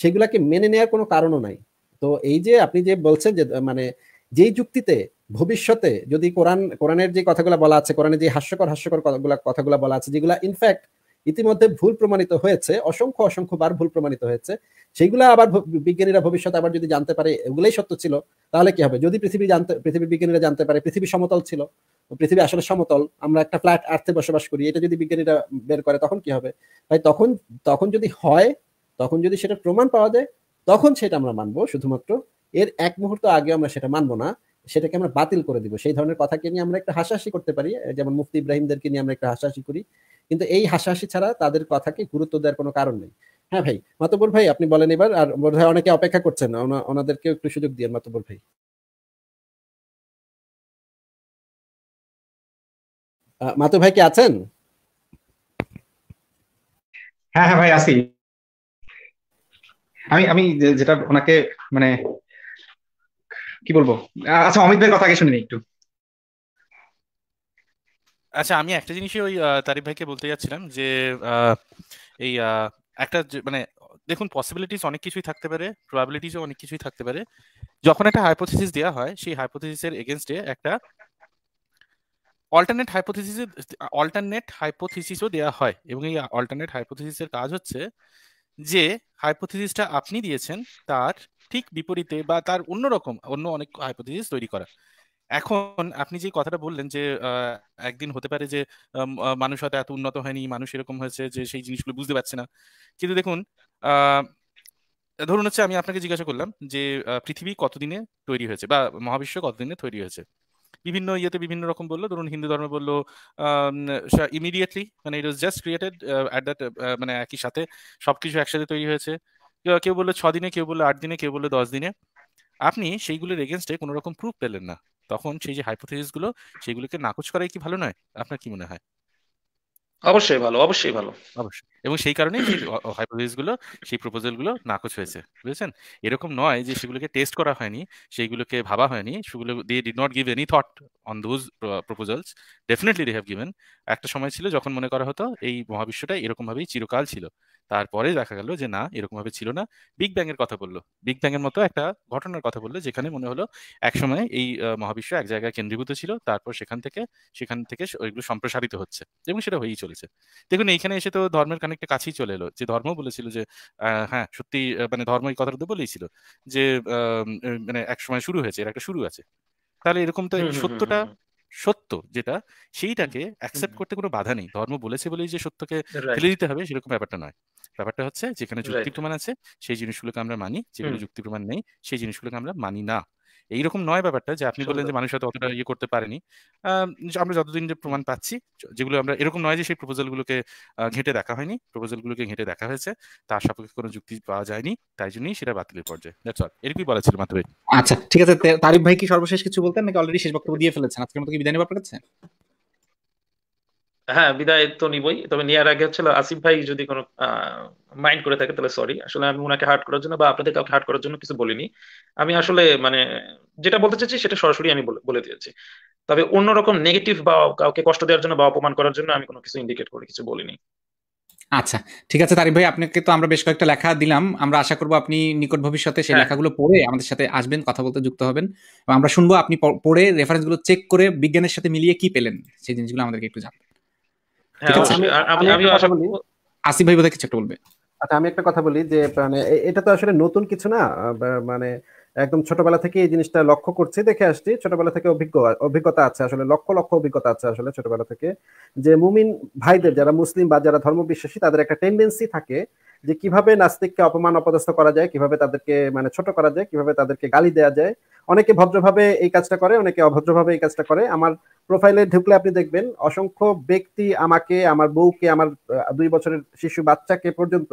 সেগুলাকে মেনে নেওয়ার কোনো কারণও নাই তো এই যে আপনি যে বলছেন যে মানে যেই যুক্তিতে ভবিষ্যতে যদি কোরআন কোরআনের যে কথাগুলো বলা আছে কোরআনে যে হাস্যকর হাস্যকর কথাগুলো বলা আছে যেগুলো ইনফ্যাক্ট ইতিমধ্যে ভুল প্রমাণিত হয়েছে অসংখ্য অসংখ্য বার ভুল প্রমাণিত হয়েছে সেইগুলো আবার বিজ্ঞানীরা ভবিষ্যতে আবার যদি জানতে পারে এগুলোই সত্য ছিল তাহলে কি হবে যদি পৃথিবী জানতে পৃথিবীর বিজ্ঞানীরা জানতে পারে পৃথিবী সমতল ছিল পৃথিবী আসলে সমতল আমরা একটা ফ্ল্যাট আর্থে বসবাস করি এটা যদি বিজ্ঞানীরা বের করে তখন কি হবে ভাই তখন তখন যদি হয় তখন যদি সেটা প্রমাণ পাওয়া যায় তখন সেটা আমরা মানবো শুধুমাত্র এর এক মুহূর্ত আগে আমরা সেটা মানবো না সেটাকে আমরা বাতিল করে দিব সেই ধরনের কথাকে নিয়ে আমরা একটা হাসাহাসি করতে পারি যেমন মুফতি ইব্রাহিমদেরকে নিয়ে আমরা একটা হাসাহাসি করি কিন্তু এই হাসাহাসি ছাড়া তাদের কথাকে গুরুত্ব দেওয়ার কোনো কারণ নেই হ্যাঁ ভাই মাতবর ভাই আপনি বলেন এবার আর বোধ অনেকে অপেক্ষা করছেন ওনাদেরকে একটু সুযোগ দিয়ে মাতবর ভাই মাতু ভাই কি আছেন হ্যাঁ হ্যাঁ ভাই আছি আমি আমি যেটা ওনাকে মানে কি বলবো আচ্ছা অমিত অমিতদের কথা আগে শুনিনি একটু আচ্ছা আমি একটা জিনিসই ওই তারিফ ভাইকে বলতে যাচ্ছিলাম যে এই একটা মানে দেখুন পসিবিলিটিস অনেক কিছুই থাকতে পারে প্রবাবিলিটিসও অনেক কিছুই থাকতে পারে যখন একটা হাইপোথিস দেওয়া হয় সেই হাইপোথিসিসের এগেনস্টে একটা অল্টারনেট হাইপোথিসিসে অল্টারনেট হাইপোথিসিসও দেওয়া হয় এবং এই অল্টারনেট হাইপোথিসিসের কাজ হচ্ছে যে হাইপোথিসিসটা আপনি দিয়েছেন তার ঠিক বিপরীতে বা তার অন্যরকম অন্য অনেক হাইপোথিসিস তৈরি করা এখন আপনি যে কথাটা বললেন যে একদিন হতে পারে যে মানুষ হয়তো এত উন্নত হয়নি মানুষ এরকম হয়েছে যে সেই জিনিসগুলো বুঝতে পারছে না কিন্তু দেখুন ধরুন হচ্ছে আমি আপনাকে জিজ্ঞাসা করলাম যে পৃথিবী কতদিনে তৈরি হয়েছে বা মহাবিশ্ব কতদিনে তৈরি হয়েছে বিভিন্ন ইয়েতে বিভিন্ন রকম বললো ধরুন হিন্দু ধর্মে বললো ইমিডিয়েটলি মানে it was just created at that মানে একই সাথে সবকিছু একসাথে তৈরি হয়েছে কেউ বললো ছ দিনে কেউ বললো আট দিনে কেউ বললো দশ দিনে আপনি সেইগুলোর এগেনস্টে কোনো রকম প্রুফ পেলেন না তখন সেই যে হাইপোথিসিস গুলো সেগুলোকে নাকচ করাই কি ভালো নয় আপনার কি মনে হয় অবশ্যই ভালো অবশ্যই ভালো অবশ্যই এবং সেই কারণে হাইপোথিসিস গুলো সেই প্রপোজাল গুলো নাকচ হয়েছে বুঝেছেন এরকম নয় যে সেগুলোকে টেস্ট করা হয়নি সেইগুলোকে ভাবা হয়নি সেগুলো they did not give any thought on those proposals definitely they have given একটা সময় ছিল যখন মনে করা হতো এই মহাবিশ্বটা এরকম ভাবেই চিরকাল ছিল তারপরে দেখা গেল যে না এরকম ভাবে ছিল না বিগ ব্যাং এর কথা বললো বিগ ব্যাং এর মতো একটা ঘটনার কথা বললো যেখানে মনে হলো একসময় এই মহাবিশ্ব এক জায়গায় কেন্দ্রীভূত ছিল তারপর সেখান থেকে সেখান থেকে ওইগুলো সম্প্রসারিত হচ্ছে এবং সেটা হয়েই চলেছে দেখুন এইখানে এসে তো ধর্মের কানেকটা কাছেই চলে এলো যে ধর্ম বলেছিল যে হ্যাঁ সত্যি মানে ধর্ম এই কথাটা তো বলেইছিল যে মানে এক সময় শুরু হয়েছে এর একটা শুরু আছে তাহলে এরকম তো সত্যটা সত্য যেটা সেইটাকে অ্যাকসেপ্ট করতে কোনো বাধা নেই ধর্ম বলেছে বলেই যে সত্যকে ফেলে দিতে হবে সেরকম ব্যাপারটা নয় ব্যাপারটা হচ্ছে যেখানে যুক্তি প্রমাণ আছে সেই জিনিসগুলোকে আমরা মানি যেখানে যুক্তি প্রমাণ নেই সেই জিনিসগুলোকে আমরা মানি না এইরকম নয় ব্যাপারটা যে আপনি বললেন যে মানুষ হয়তো অতটা ইয়ে করতে পারেনি আমরা যতদিন যে প্রমাণ পাচ্ছি যেগুলো আমরা এরকম নয় যে সেই প্রপোজালগুলোকে ঘেঁটে দেখা হয়নি প্রপোজালগুলোকে ঘেঁটে দেখা হয়েছে তার সাপেক্ষে কোনো যুক্তি পাওয়া যায়নি তাই জন্যই সেটা বাতিলের পর্যায়ে দ্যাটস অল এরকমই বলা ছিল মাত্র আচ্ছা ঠিক আছে তারিফ ভাই কি সর্বশেষ কিছু বলতেন নাকি অলরেডি শেষ বক্তব্য দিয়ে ফেলেছেন আজকের মতো কি বিদায় নেব আপনার হ্যাঁ বিদায় তো নিবই তবে নেওয়ার আগে হচ্ছিল আসিফ ভাই যদি কোনো মাইন্ড করে থাকে তাহলে সরি আসলে আমি ওনাকে হার্ট করার জন্য বা আপনাদের কাউকে হার্ট করার জন্য কিছু বলিনি আমি আসলে মানে যেটা বলতে চাইছি সেটা সরাসরি আমি বলে দিয়েছি তবে অন্যরকম নেগেটিভ বা কাউকে কষ্ট দেওয়ার জন্য বা অপমান করার জন্য আমি কোনো কিছু ইন্ডিকেট করে কিছু বলিনি আচ্ছা ঠিক আছে তারিফ ভাই আপনাকে তো আমরা বেশ কয়েকটা লেখা দিলাম আমরা আশা করবো আপনি নিকট ভবিষ্যতে সেই হ্যাঁ। লেখাগুলো পড়ে আমাদের সাথে আসবেন কথা বলতে যুক্ত হবেন আমরা শুনবো আপনি পড়ে রেফারেন্সগুলো চেক করে বিজ্ঞানের সাথে মিলিয়ে কি পেলেন সেই জিনিসগুলো আমাদেরকে একটু জানাবেন আসিফ ভাই বোধহয় কিছু একটা বলবে আচ্ছা আমি একটা কথা বলি যে মানে এটা তো আসলে নতুন কিছু না মানে একদম ছোটবেলা থেকে এই জিনিসটা লক্ষ্য করছি দেখে আসছি ছোটবেলা থেকে অভিজ্ঞ অভিজ্ঞতা আছে আসলে লক্ষ লক্ষ অভিজ্ঞতা আছে আসলে ছোটবেলা থেকে যে মুমিন ভাইদের যারা মুসলিম বা যারা ধর্ম বিশ্বাসী তাদের একটা টেন্ডেন্সি থাকে যে কিভাবে নাস্তিককে অপমান অপদস্থ করা যায় কিভাবে তাদেরকে মানে ছোট করা যায় কিভাবে তাদেরকে গালি দেওয়া যায় অনেকে ভদ্রভাবে এই কাজটা করে অনেকে অভদ্রভাবে এই কাজটা করে আমার প্রোফাইলে ঢুকলে আপনি দেখবেন অসংখ্য ব্যক্তি আমাকে আমার বউকে আমার দুই বছরের শিশু বাচ্চাকে পর্যন্ত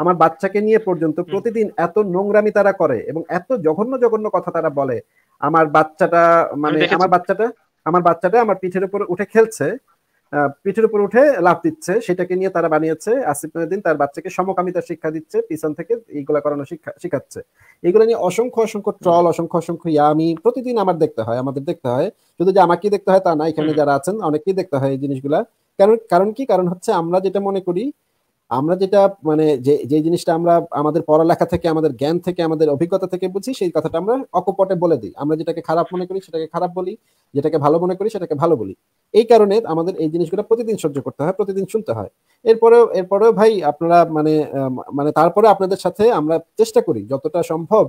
আমার বাচ্চাকে নিয়ে পর্যন্ত প্রতিদিন এত নোংরামি তারা করে এবং এত জঘন্য জঘন্য কথা তারা বলে আমার বাচ্চাটা মানে আমার বাচ্চাটা আমার বাচ্চাটা আমার পিঠের উপর উঠে খেলছে পিঠের উপর উঠে লাভ দিচ্ছে সেটাকে নিয়ে তারা বানিয়েছে আসিফ দিন তার বাচ্চাকে সমকামিতা শিক্ষা দিচ্ছে পিছন থেকে এইগুলা করানো শিক্ষা শিখাচ্ছে এগুলো নিয়ে অসংখ্য অসংখ্য ট্রল অসংখ্য অসংখ্য ইয়া আমি প্রতিদিন আমার দেখতে হয় আমাদের দেখতে হয় শুধু যে আমাকে দেখতে হয় তা না এখানে যারা আছেন অনেকেই দেখতে হয় এই জিনিসগুলা কারণ কারণ কি কারণ হচ্ছে আমরা যেটা মনে করি আমরা যেটা মানে যে যে জিনিসটা আমরা আমাদের পড়ালেখা থেকে আমাদের জ্ঞান থেকে আমাদের অভিজ্ঞতা থেকে বুঝি সেই কথাটা আমরা অকপটে বলে দিই আমরা যেটাকে খারাপ মনে করি সেটাকে খারাপ বলি যেটাকে ভালো মনে করি সেটাকে ভালো বলি এই কারণে আমাদের এই জিনিসগুলো প্রতিদিন সহ্য করতে হয় প্রতিদিন শুনতে হয় এরপরেও এরপরেও ভাই আপনারা মানে মানে তারপরে আপনাদের সাথে আমরা চেষ্টা করি যতটা সম্ভব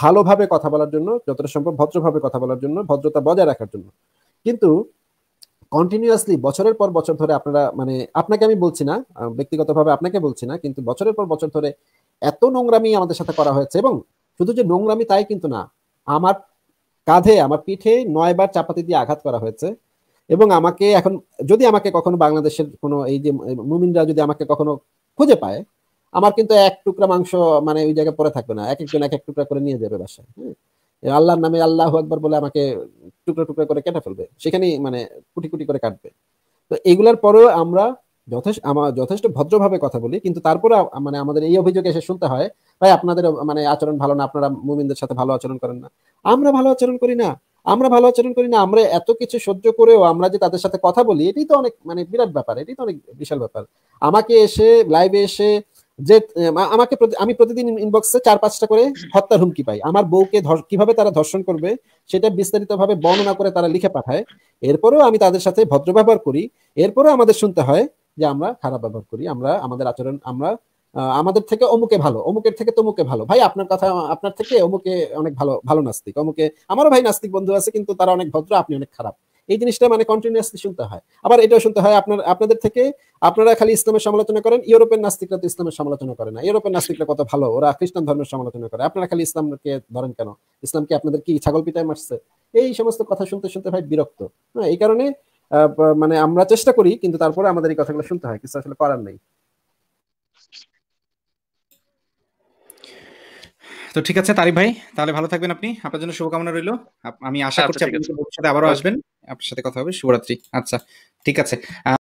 ভালোভাবে কথা বলার জন্য যতটা সম্ভব ভদ্রভাবে কথা বলার জন্য ভদ্রতা বজায় রাখার জন্য কিন্তু কন্টিনিউয়াসলি বছরের পর বছর ধরে আপনারা মানে আপনাকে আমি বলছি না ব্যক্তিগতভাবে আপনাকে বলছি না কিন্তু বছরের পর বছর ধরে এত নোংরামি আমাদের সাথে করা হয়েছে এবং শুধু যে নোংরামি তাই কিন্তু না আমার কাঁধে আমার পিঠে নয়বার চাপাতি দিয়ে আঘাত করা হয়েছে এবং আমাকে এখন যদি আমাকে কখনো বাংলাদেশের কোনো এই যে মুমিনরা যদি আমাকে কখনো খুঁজে পায় আমার কিন্তু এক টুকরা মাংস মানে ওই জায়গায় পরে থাকবে না এক একজন এক এক টুকরা করে নিয়ে যাবে বাসায় হ্যাঁ আল্লাহর নামে আল্লাহ একবার বলে আমাকে টুকরো টুকরো করে কেটে ফেলবে সেখানেই মানে কুটি কুটি করে কাটবে তো এগুলার পরেও আমরা যথেষ্ট আমার যথেষ্ট ভদ্রভাবে কথা বলি কিন্তু তারপরে মানে আমাদের এই অভিযোগ এসে শুনতে হয় ভাই আপনাদের মানে আচরণ ভালো না আপনারা মুমিনদের সাথে ভালো আচরণ করেন না আমরা ভালো আচরণ করি না আমরা ভালো আচরণ করি না আমরা এত কিছু সহ্য করেও আমরা যে তাদের সাথে কথা বলি এটাই তো অনেক মানে বিরাট ব্যাপার এটাই তো অনেক বিশাল ব্যাপার আমাকে এসে লাইভে এসে যে আমাকে আমি প্রতিদিন ইনবক্সে চার পাঁচটা করে হত্যার হুমকি পাই আমার বউকে কিভাবে তারা ধর্ষণ করবে সেটা বিস্তারিতভাবে বর্ণনা করে তারা লিখে পাঠায় এরপরেও আমি তাদের সাথে ভদ্র ব্যবহার করি এরপরেও আমাদের শুনতে হয় যে আমরা খারাপ ব্যবহার করি আমরা আমাদের আচরণ আমরা আমাদের থেকে অমুকে ভালো অমুকের থেকে তমুকে ভালো ভাই আপনার কথা আপনার থেকে অমুকে অনেক ভালো ভালো নাস্তিক অমুকে আমারও ভাই নাস্তিক বন্ধু আছে কিন্তু তারা অনেক ভদ্র আপনি অনেক খারাপ এই জিনিসটা মানে কন্টিনিউসলি শুনতে হয় আবার এটাও শুনতে হয় আপনার আপনাদের থেকে আপনারা খালি ইসলামের সমালোচনা করেন ইউরোপের নাস্তিকরা তো ইসলামের সমালোচনা করে না ইউরোপের নাস্তিকরা কত ভালো ওরা খ্রিস্টান ধর্মের সমালোচনা করে আপনারা খালি ইসলামকে ধরেন কেন ইসলামকে আপনাদের কি ছাগল পিতায় মারছে এই সমস্ত কথা শুনতে শুনতে ভাই বিরক্ত হ্যাঁ এই কারণে মানে আমরা চেষ্টা করি কিন্তু তারপরে আমাদের এই কথাগুলো শুনতে হয় কিছু আসলে করার নেই তো ঠিক আছে তারিফ ভাই তাহলে ভালো থাকবেন আপনি আপনার জন্য শুভকামনা রইল আমি আশা আচ্ছা, করছি আপনি সাথে আবারও আসবেন আপনার সাথে কথা হবে শুভরাত্রি আচ্ছা ঠিক আছে